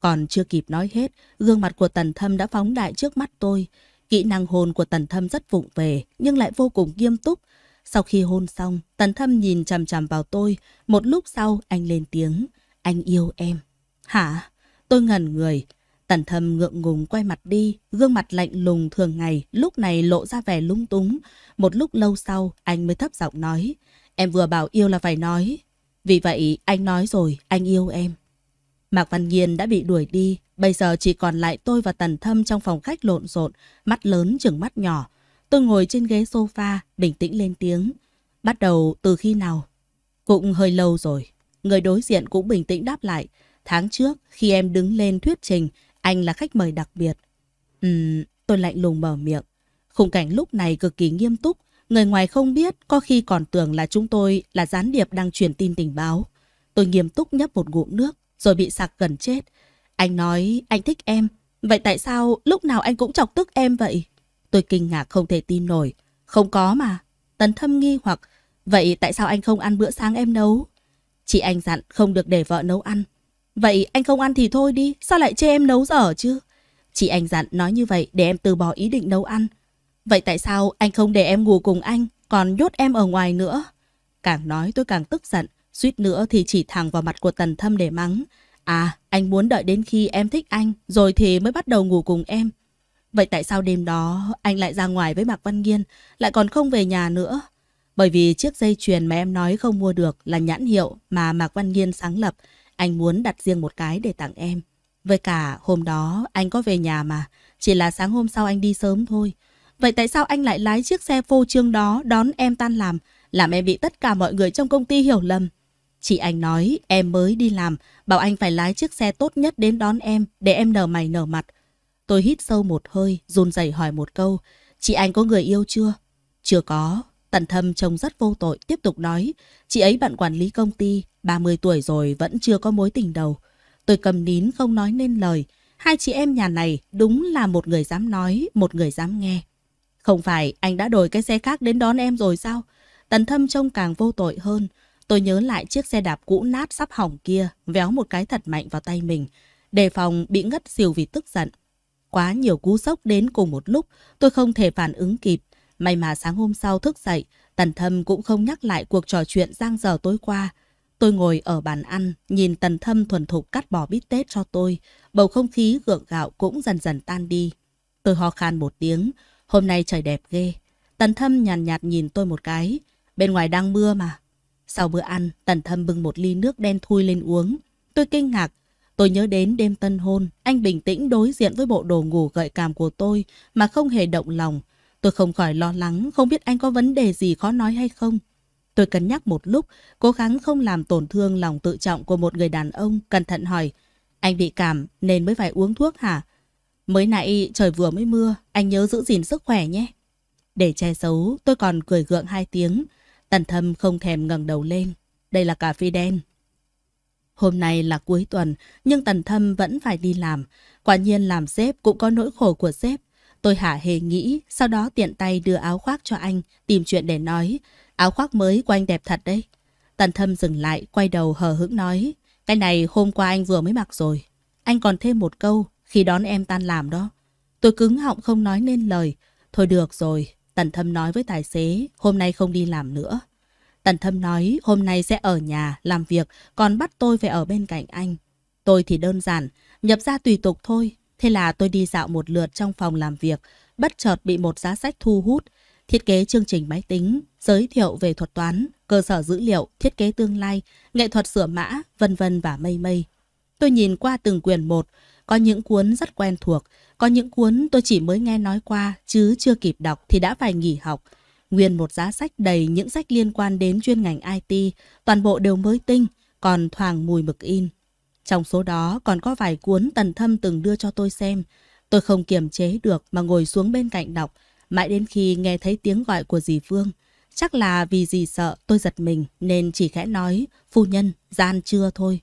Còn chưa kịp nói hết, gương mặt của tần thâm đã phóng đại trước mắt tôi. Kỹ năng hôn của tần thâm rất vụng về, nhưng lại vô cùng nghiêm túc. Sau khi hôn xong, tần thâm nhìn chằm chằm vào tôi. Một lúc sau, anh lên tiếng. Anh yêu em. Hả? Tôi ngẩn người. Tần thâm ngượng ngùng quay mặt đi, gương mặt lạnh lùng thường ngày, lúc này lộ ra vẻ lung túng. Một lúc lâu sau, anh mới thấp giọng nói. Em vừa bảo yêu là phải nói. Vì vậy, anh nói rồi, anh yêu em. Mạc Văn Nhiên đã bị đuổi đi, bây giờ chỉ còn lại tôi và Tần Thâm trong phòng khách lộn xộn, mắt lớn chừng mắt nhỏ. Tôi ngồi trên ghế sofa, bình tĩnh lên tiếng. Bắt đầu từ khi nào? Cũng hơi lâu rồi. Người đối diện cũng bình tĩnh đáp lại. Tháng trước, khi em đứng lên thuyết trình, anh là khách mời đặc biệt. Ừm, tôi lạnh lùng mở miệng. Khung cảnh lúc này cực kỳ nghiêm túc. Người ngoài không biết, có khi còn tưởng là chúng tôi là gián điệp đang truyền tin tình báo. Tôi nghiêm túc nhấp một ngụm nước rồi bị sạc gần chết. Anh nói anh thích em, vậy tại sao lúc nào anh cũng chọc tức em vậy? Tôi kinh ngạc không thể tin nổi. Không có mà. Tấn thâm nghi hoặc, vậy tại sao anh không ăn bữa sáng em nấu? Chị anh dặn không được để vợ nấu ăn. Vậy anh không ăn thì thôi đi, sao lại chê em nấu dở chứ? Chị anh dặn nói như vậy để em từ bỏ ý định nấu ăn. Vậy tại sao anh không để em ngủ cùng anh, còn nhốt em ở ngoài nữa? Càng nói tôi càng tức giận suýt nữa thì chỉ thẳng vào mặt của tần thâm để mắng. À, anh muốn đợi đến khi em thích anh, rồi thì mới bắt đầu ngủ cùng em. Vậy tại sao đêm đó anh lại ra ngoài với Mạc Văn Nghiên, lại còn không về nhà nữa? Bởi vì chiếc dây chuyền mà em nói không mua được là nhãn hiệu mà Mạc Văn Nghiên sáng lập. Anh muốn đặt riêng một cái để tặng em. Với cả hôm đó anh có về nhà mà, chỉ là sáng hôm sau anh đi sớm thôi. Vậy tại sao anh lại lái chiếc xe phô trương đó đón em tan làm, làm em bị tất cả mọi người trong công ty hiểu lầm? Chị anh nói em mới đi làm, bảo anh phải lái chiếc xe tốt nhất đến đón em để em nở mày nở mặt. Tôi hít sâu một hơi, run rẩy hỏi một câu, chị anh có người yêu chưa? Chưa có. Tần thâm trông rất vô tội, tiếp tục nói, chị ấy bạn quản lý công ty, 30 tuổi rồi vẫn chưa có mối tình đầu. Tôi cầm nín không nói nên lời, hai chị em nhà này đúng là một người dám nói, một người dám nghe. Không phải anh đã đổi cái xe khác đến đón em rồi sao? Tần thâm trông càng vô tội hơn. Tôi nhớ lại chiếc xe đạp cũ nát sắp hỏng kia, véo một cái thật mạnh vào tay mình, đề phòng bị ngất xỉu vì tức giận. Quá nhiều cú sốc đến cùng một lúc, tôi không thể phản ứng kịp. May mà sáng hôm sau thức dậy, Tần Thâm cũng không nhắc lại cuộc trò chuyện giang giờ tối qua. Tôi ngồi ở bàn ăn, nhìn Tần Thâm thuần thục cắt bỏ bít tết cho tôi. Bầu không khí gượng gạo cũng dần dần tan đi. Tôi ho khan một tiếng. Hôm nay trời đẹp ghê. Tần Thâm nhàn nhạt, nhạt nhìn tôi một cái. Bên ngoài đang mưa mà, sau bữa ăn, Tần Thâm bưng một ly nước đen thui lên uống. Tôi kinh ngạc. Tôi nhớ đến đêm tân hôn, anh bình tĩnh đối diện với bộ đồ ngủ gợi cảm của tôi mà không hề động lòng. Tôi không khỏi lo lắng, không biết anh có vấn đề gì khó nói hay không. Tôi cân nhắc một lúc, cố gắng không làm tổn thương lòng tự trọng của một người đàn ông, cẩn thận hỏi. Anh bị cảm nên mới phải uống thuốc hả? Mới nãy trời vừa mới mưa, anh nhớ giữ gìn sức khỏe nhé. Để che giấu, tôi còn cười gượng hai tiếng. Tần thâm không thèm ngẩng đầu lên. Đây là cà phê đen. Hôm nay là cuối tuần, nhưng tần thâm vẫn phải đi làm. Quả nhiên làm sếp cũng có nỗi khổ của sếp. Tôi hả hề nghĩ, sau đó tiện tay đưa áo khoác cho anh, tìm chuyện để nói. Áo khoác mới của anh đẹp thật đấy. Tần thâm dừng lại, quay đầu hờ hững nói. Cái này hôm qua anh vừa mới mặc rồi. Anh còn thêm một câu khi đón em tan làm đó. Tôi cứng họng không nói nên lời. Thôi được rồi, Tần Thâm nói với tài xế, hôm nay không đi làm nữa. Tần Thâm nói hôm nay sẽ ở nhà làm việc, còn bắt tôi phải ở bên cạnh anh. Tôi thì đơn giản, nhập ra tùy tục thôi. Thế là tôi đi dạo một lượt trong phòng làm việc, bất chợt bị một giá sách thu hút. Thiết kế chương trình máy tính, giới thiệu về thuật toán, cơ sở dữ liệu, thiết kế tương lai, nghệ thuật sửa mã, vân vân và mây mây. Tôi nhìn qua từng quyền một, có những cuốn rất quen thuộc, có những cuốn tôi chỉ mới nghe nói qua chứ chưa kịp đọc thì đã phải nghỉ học. Nguyên một giá sách đầy những sách liên quan đến chuyên ngành IT, toàn bộ đều mới tinh, còn thoảng mùi mực in. Trong số đó còn có vài cuốn tần thâm từng đưa cho tôi xem. Tôi không kiềm chế được mà ngồi xuống bên cạnh đọc, mãi đến khi nghe thấy tiếng gọi của dì Phương. Chắc là vì dì sợ tôi giật mình nên chỉ khẽ nói, phu nhân, gian chưa thôi.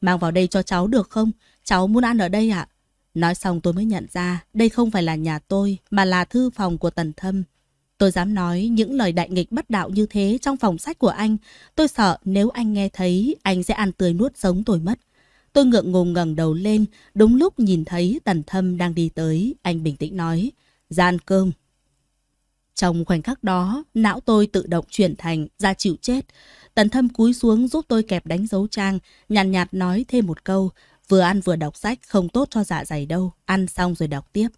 Mang vào đây cho cháu được không? Cháu muốn ăn ở đây ạ. À? Nói xong tôi mới nhận ra đây không phải là nhà tôi mà là thư phòng của Tần Thâm. Tôi dám nói những lời đại nghịch bất đạo như thế trong phòng sách của anh. Tôi sợ nếu anh nghe thấy anh sẽ ăn tươi nuốt sống tôi mất. Tôi ngượng ngùng ngẩng đầu lên, đúng lúc nhìn thấy Tần Thâm đang đi tới, anh bình tĩnh nói, ra ăn cơm. Trong khoảnh khắc đó, não tôi tự động chuyển thành ra chịu chết. Tần Thâm cúi xuống giúp tôi kẹp đánh dấu trang, nhàn nhạt, nhạt nói thêm một câu, Vừa ăn vừa đọc sách không tốt cho dạ dày đâu, ăn xong rồi đọc tiếp.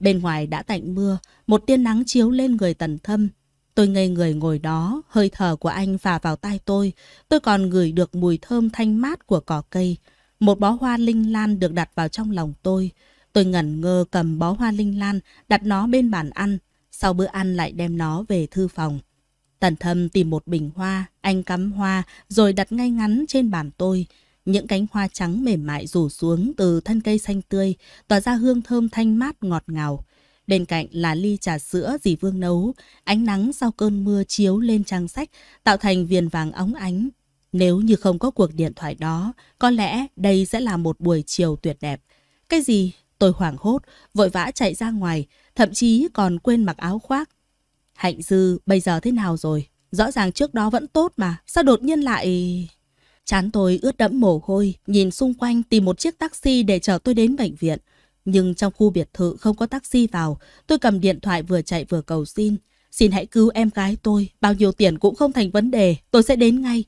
Bên ngoài đã tạnh mưa, một tia nắng chiếu lên người tần thâm. Tôi ngây người ngồi đó, hơi thở của anh phà vào tai tôi. Tôi còn ngửi được mùi thơm thanh mát của cỏ cây. Một bó hoa linh lan được đặt vào trong lòng tôi. Tôi ngẩn ngơ cầm bó hoa linh lan, đặt nó bên bàn ăn. Sau bữa ăn lại đem nó về thư phòng. Tần thâm tìm một bình hoa, anh cắm hoa, rồi đặt ngay ngắn trên bàn tôi. Những cánh hoa trắng mềm mại rủ xuống từ thân cây xanh tươi, tỏa ra hương thơm thanh mát ngọt ngào. Bên cạnh là ly trà sữa dì Vương nấu, ánh nắng sau cơn mưa chiếu lên trang sách, tạo thành viền vàng óng ánh. Nếu như không có cuộc điện thoại đó, có lẽ đây sẽ là một buổi chiều tuyệt đẹp. Cái gì? Tôi hoảng hốt, vội vã chạy ra ngoài, thậm chí còn quên mặc áo khoác. Hạnh Dư bây giờ thế nào rồi? Rõ ràng trước đó vẫn tốt mà, sao đột nhiên lại... Chán tôi ướt đẫm mồ hôi, nhìn xung quanh tìm một chiếc taxi để chở tôi đến bệnh viện. Nhưng trong khu biệt thự không có taxi vào, tôi cầm điện thoại vừa chạy vừa cầu xin. Xin hãy cứu em gái tôi, bao nhiêu tiền cũng không thành vấn đề, tôi sẽ đến ngay.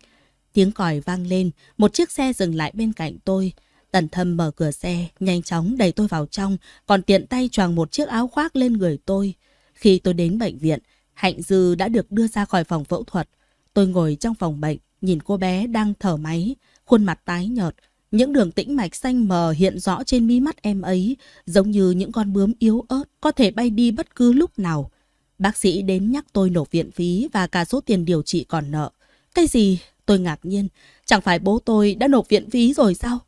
Tiếng còi vang lên, một chiếc xe dừng lại bên cạnh tôi. Tần thâm mở cửa xe, nhanh chóng đẩy tôi vào trong, còn tiện tay choàng một chiếc áo khoác lên người tôi. Khi tôi đến bệnh viện, Hạnh Dư đã được đưa ra khỏi phòng phẫu thuật. Tôi ngồi trong phòng bệnh, nhìn cô bé đang thở máy, khuôn mặt tái nhợt, những đường tĩnh mạch xanh mờ hiện rõ trên mí mắt em ấy, giống như những con bướm yếu ớt có thể bay đi bất cứ lúc nào. Bác sĩ đến nhắc tôi nộp viện phí và cả số tiền điều trị còn nợ. Cái gì? Tôi ngạc nhiên. Chẳng phải bố tôi đã nộp viện phí rồi sao?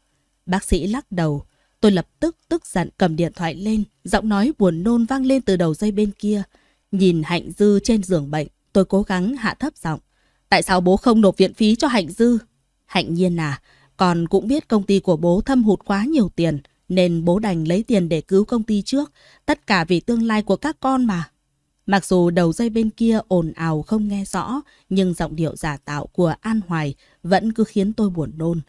Bác sĩ lắc đầu. Tôi lập tức tức giận cầm điện thoại lên, giọng nói buồn nôn vang lên từ đầu dây bên kia. Nhìn Hạnh Dư trên giường bệnh, tôi cố gắng hạ thấp giọng. Tại sao bố không nộp viện phí cho Hạnh Dư? Hạnh nhiên à, con cũng biết công ty của bố thâm hụt quá nhiều tiền, nên bố đành lấy tiền để cứu công ty trước, tất cả vì tương lai của các con mà. Mặc dù đầu dây bên kia ồn ào không nghe rõ, nhưng giọng điệu giả tạo của An Hoài vẫn cứ khiến tôi buồn nôn.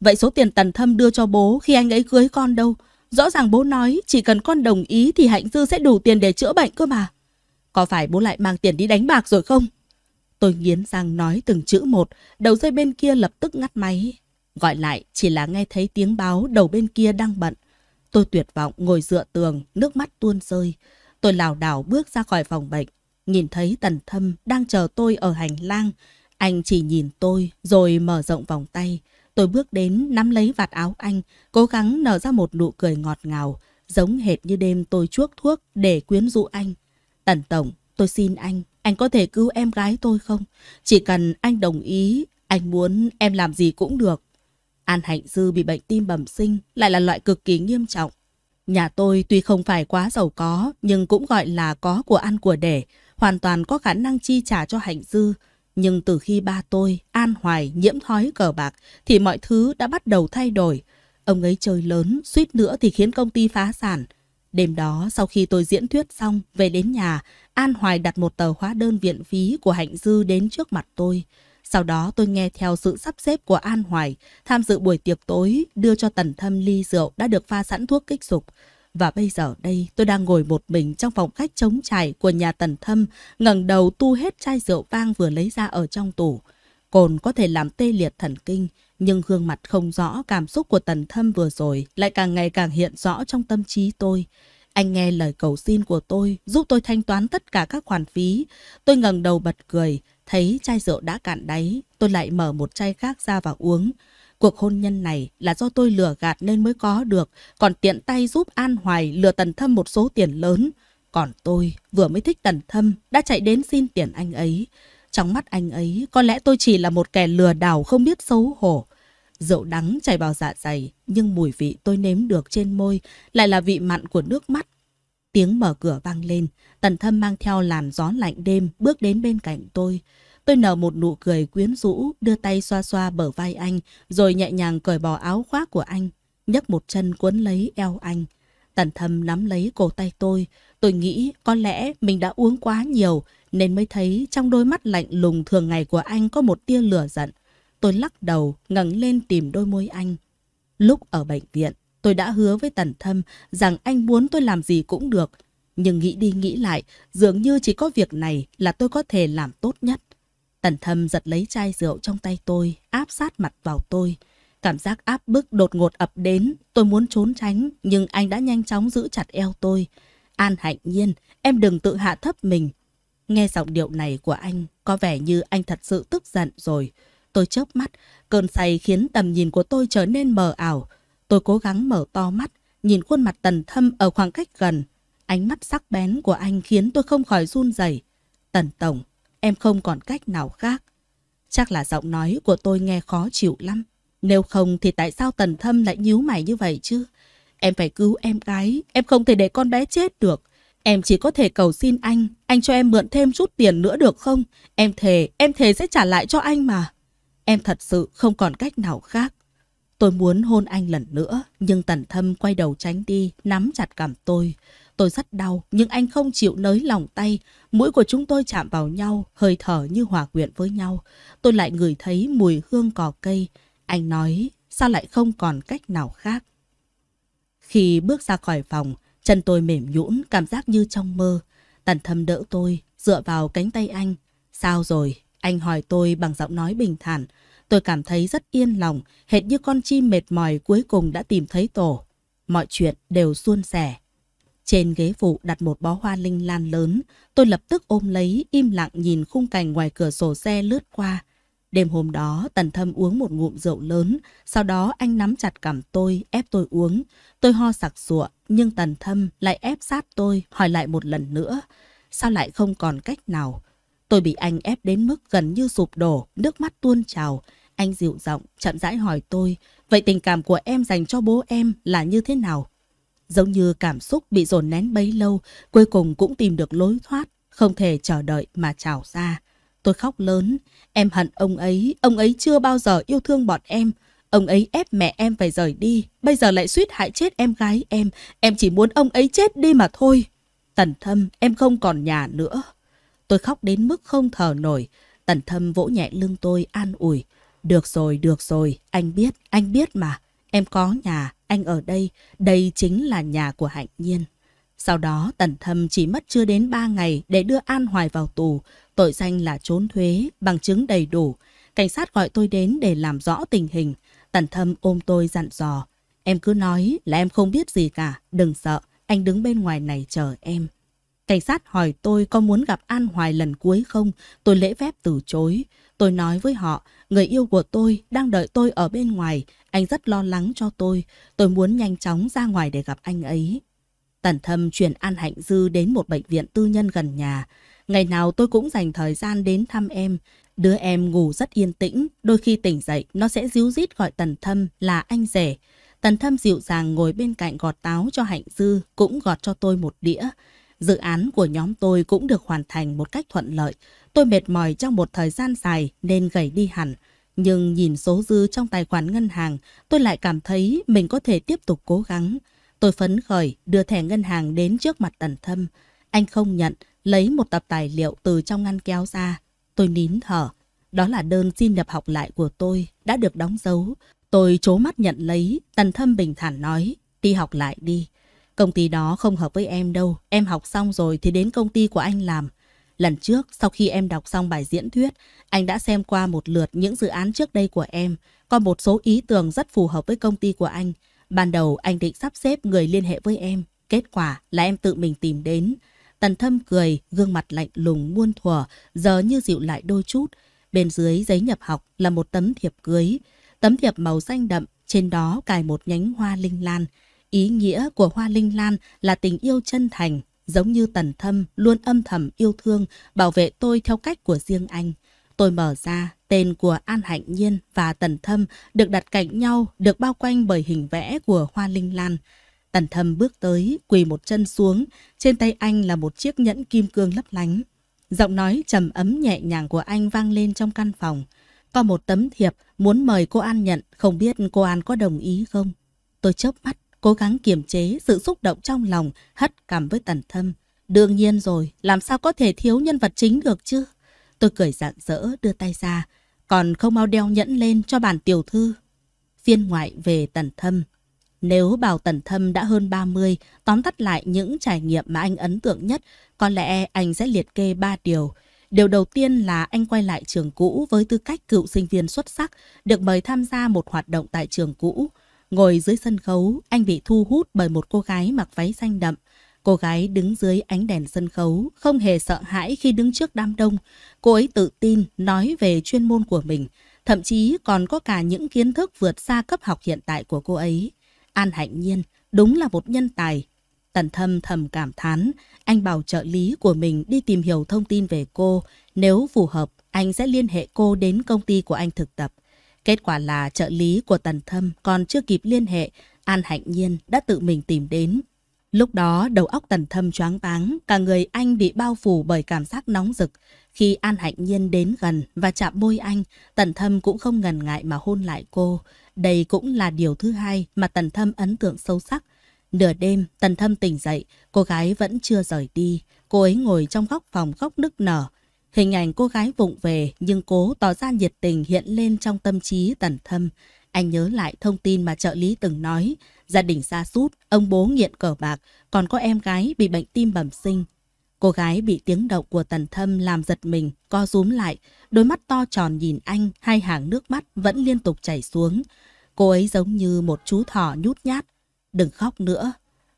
Vậy số tiền tần thâm đưa cho bố khi anh ấy cưới con đâu? Rõ ràng bố nói chỉ cần con đồng ý thì Hạnh Dư sẽ đủ tiền để chữa bệnh cơ mà. Có phải bố lại mang tiền đi đánh bạc rồi không? Tôi nghiến răng nói từng chữ một, đầu dây bên kia lập tức ngắt máy. Gọi lại chỉ là nghe thấy tiếng báo đầu bên kia đang bận. Tôi tuyệt vọng ngồi dựa tường, nước mắt tuôn rơi. Tôi lảo đảo bước ra khỏi phòng bệnh, nhìn thấy tần thâm đang chờ tôi ở hành lang. Anh chỉ nhìn tôi rồi mở rộng vòng tay. Tôi bước đến nắm lấy vạt áo anh, cố gắng nở ra một nụ cười ngọt ngào, giống hệt như đêm tôi chuốc thuốc để quyến rũ anh. Tần Tổng, tôi xin anh, anh có thể cứu em gái tôi không? Chỉ cần anh đồng ý, anh muốn em làm gì cũng được. An Hạnh Dư bị bệnh tim bẩm sinh lại là loại cực kỳ nghiêm trọng. Nhà tôi tuy không phải quá giàu có, nhưng cũng gọi là có của ăn của để, hoàn toàn có khả năng chi trả cho Hạnh Dư. Nhưng từ khi ba tôi, An Hoài, nhiễm thói cờ bạc, thì mọi thứ đã bắt đầu thay đổi. Ông ấy chơi lớn, suýt nữa thì khiến công ty phá sản. Đêm đó, sau khi tôi diễn thuyết xong, về đến nhà, An Hoài đặt một tờ hóa đơn viện phí của Hạnh Dư đến trước mặt tôi. Sau đó tôi nghe theo sự sắp xếp của An Hoài, tham dự buổi tiệc tối đưa cho Tần Thâm ly rượu đã được pha sẵn thuốc kích dục. Và bây giờ đây tôi đang ngồi một mình trong phòng khách trống trải của nhà Tần Thâm, ngẩng đầu tu hết chai rượu vang vừa lấy ra ở trong tủ. Cồn có thể làm tê liệt thần kinh, nhưng gương mặt không rõ cảm xúc của Tần Thâm vừa rồi lại càng ngày càng hiện rõ trong tâm trí tôi. Anh nghe lời cầu xin của tôi, giúp tôi thanh toán tất cả các khoản phí. Tôi ngẩng đầu bật cười, thấy chai rượu đã cạn đáy, tôi lại mở một chai khác ra và uống. Cuộc hôn nhân này là do tôi lừa gạt nên mới có được, còn tiện tay giúp An Hoài lừa Tần Thâm một số tiền lớn. Còn tôi vừa mới thích Tần Thâm, đã chạy đến xin tiền anh ấy. Trong mắt anh ấy, có lẽ tôi chỉ là một kẻ lừa đảo không biết xấu hổ. Rượu đắng chảy vào dạ dày, nhưng mùi vị tôi nếm được trên môi lại là vị mặn của nước mắt. Tiếng mở cửa vang lên, tần thâm mang theo làn gió lạnh đêm bước đến bên cạnh tôi. Tôi nở một nụ cười quyến rũ, đưa tay xoa xoa bờ vai anh, rồi nhẹ nhàng cởi bỏ áo khoác của anh, nhấc một chân cuốn lấy eo anh. Tần thâm nắm lấy cổ tay tôi, tôi nghĩ có lẽ mình đã uống quá nhiều nên mới thấy trong đôi mắt lạnh lùng thường ngày của anh có một tia lửa giận. Tôi lắc đầu, ngẩng lên tìm đôi môi anh. Lúc ở bệnh viện, tôi đã hứa với Tần Thâm rằng anh muốn tôi làm gì cũng được. Nhưng nghĩ đi nghĩ lại, dường như chỉ có việc này là tôi có thể làm tốt nhất. Tần Thâm giật lấy chai rượu trong tay tôi, áp sát mặt vào tôi. Cảm giác áp bức đột ngột ập đến, tôi muốn trốn tránh, nhưng anh đã nhanh chóng giữ chặt eo tôi. An hạnh nhiên, em đừng tự hạ thấp mình. Nghe giọng điệu này của anh, có vẻ như anh thật sự tức giận rồi. Tôi chớp mắt, cơn say khiến tầm nhìn của tôi trở nên mờ ảo. Tôi cố gắng mở to mắt, nhìn khuôn mặt tần thâm ở khoảng cách gần. Ánh mắt sắc bén của anh khiến tôi không khỏi run rẩy. Tần Tổng, em không còn cách nào khác. Chắc là giọng nói của tôi nghe khó chịu lắm. Nếu không thì tại sao tần thâm lại nhíu mày như vậy chứ? Em phải cứu em gái, em không thể để con bé chết được. Em chỉ có thể cầu xin anh, anh cho em mượn thêm chút tiền nữa được không? Em thề, em thề sẽ trả lại cho anh mà. Em thật sự không còn cách nào khác. Tôi muốn hôn anh lần nữa, nhưng tần thâm quay đầu tránh đi, nắm chặt cảm tôi. Tôi rất đau, nhưng anh không chịu nới lòng tay. Mũi của chúng tôi chạm vào nhau, hơi thở như hòa quyện với nhau. Tôi lại ngửi thấy mùi hương cỏ cây. Anh nói, sao lại không còn cách nào khác? Khi bước ra khỏi phòng, chân tôi mềm nhũn cảm giác như trong mơ. Tần thâm đỡ tôi, dựa vào cánh tay anh. Sao rồi, anh hỏi tôi bằng giọng nói bình thản. Tôi cảm thấy rất yên lòng, hệt như con chim mệt mỏi cuối cùng đã tìm thấy tổ. Mọi chuyện đều suôn sẻ. Trên ghế phụ đặt một bó hoa linh lan lớn, tôi lập tức ôm lấy, im lặng nhìn khung cảnh ngoài cửa sổ xe lướt qua. Đêm hôm đó, Tần Thâm uống một ngụm rượu lớn, sau đó anh nắm chặt cằm tôi, ép tôi uống. Tôi ho sặc sụa, nhưng Tần Thâm lại ép sát tôi, hỏi lại một lần nữa. Sao lại không còn cách nào? Tôi bị anh ép đến mức gần như sụp đổ, nước mắt tuôn trào. Anh dịu giọng, chậm rãi hỏi tôi, vậy tình cảm của em dành cho bố em là như thế nào? Giống như cảm xúc bị dồn nén bấy lâu, cuối cùng cũng tìm được lối thoát, không thể chờ đợi mà trào ra. Tôi khóc lớn, em hận ông ấy, ông ấy chưa bao giờ yêu thương bọn em. Ông ấy ép mẹ em phải rời đi, bây giờ lại suýt hại chết em gái em, em chỉ muốn ông ấy chết đi mà thôi. Tần thâm, em không còn nhà nữa. Tôi khóc đến mức không thở nổi. Tần thâm vỗ nhẹ lưng tôi an ủi. Được rồi, được rồi, anh biết, anh biết mà. Em có nhà, anh ở đây, đây chính là nhà của Hạnh Nhiên. Sau đó Tần Thâm chỉ mất chưa đến 3 ngày để đưa An Hoài vào tù, tội danh là trốn thuế, bằng chứng đầy đủ. Cảnh sát gọi tôi đến để làm rõ tình hình. Tần Thâm ôm tôi dặn dò. Em cứ nói là em không biết gì cả, đừng sợ, anh đứng bên ngoài này chờ em. Cảnh sát hỏi tôi có muốn gặp An Hoài lần cuối không, tôi lễ phép từ chối. Tôi nói với họ, người yêu của tôi đang đợi tôi ở bên ngoài, anh rất lo lắng cho tôi, tôi muốn nhanh chóng ra ngoài để gặp anh ấy. Tần thâm chuyển An Hạnh Dư đến một bệnh viện tư nhân gần nhà. Ngày nào tôi cũng dành thời gian đến thăm em. Đứa em ngủ rất yên tĩnh, đôi khi tỉnh dậy nó sẽ díu dít gọi Tần Thâm là anh rể. Tần Thâm dịu dàng ngồi bên cạnh gọt táo cho Hạnh Dư, cũng gọt cho tôi một đĩa. Dự án của nhóm tôi cũng được hoàn thành một cách thuận lợi. Tôi mệt mỏi trong một thời gian dài nên gầy đi hẳn. Nhưng nhìn số dư trong tài khoản ngân hàng, tôi lại cảm thấy mình có thể tiếp tục cố gắng. Tôi phấn khởi đưa thẻ ngân hàng đến trước mặt tần thâm. Anh không nhận, lấy một tập tài liệu từ trong ngăn kéo ra. Tôi nín thở. Đó là đơn xin nhập học lại của tôi, đã được đóng dấu. Tôi chố mắt nhận lấy, tần thâm bình thản nói, đi học lại đi. Công ty đó không hợp với em đâu, em học xong rồi thì đến công ty của anh làm. Lần trước, sau khi em đọc xong bài diễn thuyết, anh đã xem qua một lượt những dự án trước đây của em, có một số ý tưởng rất phù hợp với công ty của anh. Ban đầu anh định sắp xếp người liên hệ với em, kết quả là em tự mình tìm đến. Tần thâm cười, gương mặt lạnh lùng muôn thuở, giờ như dịu lại đôi chút. Bên dưới giấy nhập học là một tấm thiệp cưới. Tấm thiệp màu xanh đậm, trên đó cài một nhánh hoa linh lan. Ý nghĩa của Hoa Linh Lan là tình yêu chân thành, giống như tần thâm luôn âm thầm yêu thương, bảo vệ tôi theo cách của riêng anh. Tôi mở ra, tên của An Hạnh Nhiên và Tần Thâm được đặt cạnh nhau, được bao quanh bởi hình vẽ của Hoa Linh Lan. Tần Thâm bước tới, quỳ một chân xuống, trên tay anh là một chiếc nhẫn kim cương lấp lánh. Giọng nói trầm ấm nhẹ nhàng của anh vang lên trong căn phòng. Có một tấm thiệp muốn mời cô An nhận, không biết cô An có đồng ý không? Tôi chớp mắt cố gắng kiềm chế sự xúc động trong lòng, hất cằm với tần thâm. Đương nhiên rồi, làm sao có thể thiếu nhân vật chính được chứ? Tôi cười rạng rỡ đưa tay ra, còn không mau đeo nhẫn lên cho bản tiểu thư. Phiên ngoại về tần thâm. Nếu bảo tần thâm đã hơn 30, tóm tắt lại những trải nghiệm mà anh ấn tượng nhất, có lẽ anh sẽ liệt kê 3 điều. Điều đầu tiên là anh quay lại trường cũ với tư cách cựu sinh viên xuất sắc, được mời tham gia một hoạt động tại trường cũ. Ngồi dưới sân khấu, anh bị thu hút bởi một cô gái mặc váy xanh đậm. Cô gái đứng dưới ánh đèn sân khấu, không hề sợ hãi khi đứng trước đám đông. Cô ấy tự tin nói về chuyên môn của mình, thậm chí còn có cả những kiến thức vượt xa cấp học hiện tại của cô ấy. An Hạnh Nhiên đúng là một nhân tài. Tần Thâm thầm cảm thán, anh bảo trợ lý của mình đi tìm hiểu thông tin về cô. Nếu phù hợp, anh sẽ liên hệ cô đến công ty của anh thực tập. Kết quả là trợ lý của Tần Thâm còn chưa kịp liên hệ, An Hạnh Nhiên đã tự mình tìm đến. Lúc đó đầu óc Tần Thâm choáng váng, cả người anh bị bao phủ bởi cảm giác nóng rực. Khi An Hạnh Nhiên đến gần và chạm môi anh, Tần Thâm cũng không ngần ngại mà hôn lại cô. Đây cũng là điều thứ hai mà Tần Thâm ấn tượng sâu sắc. Nửa đêm, Tần Thâm tỉnh dậy, cô gái vẫn chưa rời đi. Cô ấy ngồi trong góc phòng góc nức nở, Hình ảnh cô gái vụng về nhưng cố tỏ ra nhiệt tình hiện lên trong tâm trí tần thâm. Anh nhớ lại thông tin mà trợ lý từng nói. Gia đình xa sút ông bố nghiện cờ bạc, còn có em gái bị bệnh tim bẩm sinh. Cô gái bị tiếng động của tần thâm làm giật mình, co rúm lại. Đôi mắt to tròn nhìn anh, hai hàng nước mắt vẫn liên tục chảy xuống. Cô ấy giống như một chú thỏ nhút nhát. Đừng khóc nữa.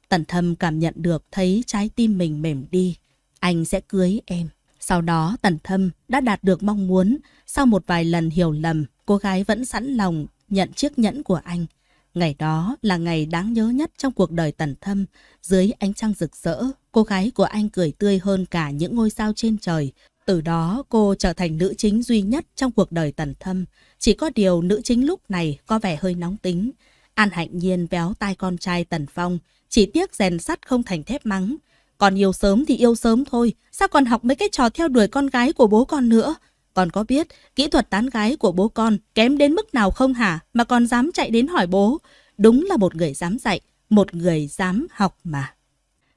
Tần thâm cảm nhận được thấy trái tim mình mềm đi. Anh sẽ cưới em. Sau đó Tần Thâm đã đạt được mong muốn, sau một vài lần hiểu lầm, cô gái vẫn sẵn lòng nhận chiếc nhẫn của anh. Ngày đó là ngày đáng nhớ nhất trong cuộc đời Tần Thâm. Dưới ánh trăng rực rỡ, cô gái của anh cười tươi hơn cả những ngôi sao trên trời. Từ đó cô trở thành nữ chính duy nhất trong cuộc đời Tần Thâm. Chỉ có điều nữ chính lúc này có vẻ hơi nóng tính. An hạnh nhiên véo tai con trai Tần Phong, chỉ tiếc rèn sắt không thành thép mắng còn yêu sớm thì yêu sớm thôi, sao còn học mấy cái trò theo đuổi con gái của bố con nữa? Con có biết kỹ thuật tán gái của bố con kém đến mức nào không hả mà còn dám chạy đến hỏi bố? Đúng là một người dám dạy, một người dám học mà.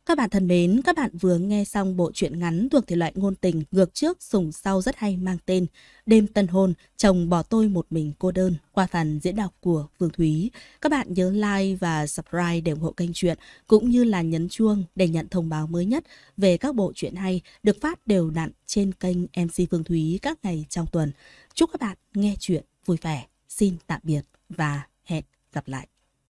Các bạn thân mến, các bạn vừa nghe xong bộ truyện ngắn thuộc thể loại ngôn tình ngược trước sùng sau rất hay mang tên Đêm Tân Hôn, Chồng Bỏ Tôi Một Mình Cô Đơn qua phần diễn đọc của Phương Thúy. Các bạn nhớ like và subscribe để ủng hộ kênh truyện cũng như là nhấn chuông để nhận thông báo mới nhất về các bộ truyện hay được phát đều đặn trên kênh MC Phương Thúy các ngày trong tuần. Chúc các bạn nghe truyện vui vẻ. Xin tạm biệt và hẹn gặp lại.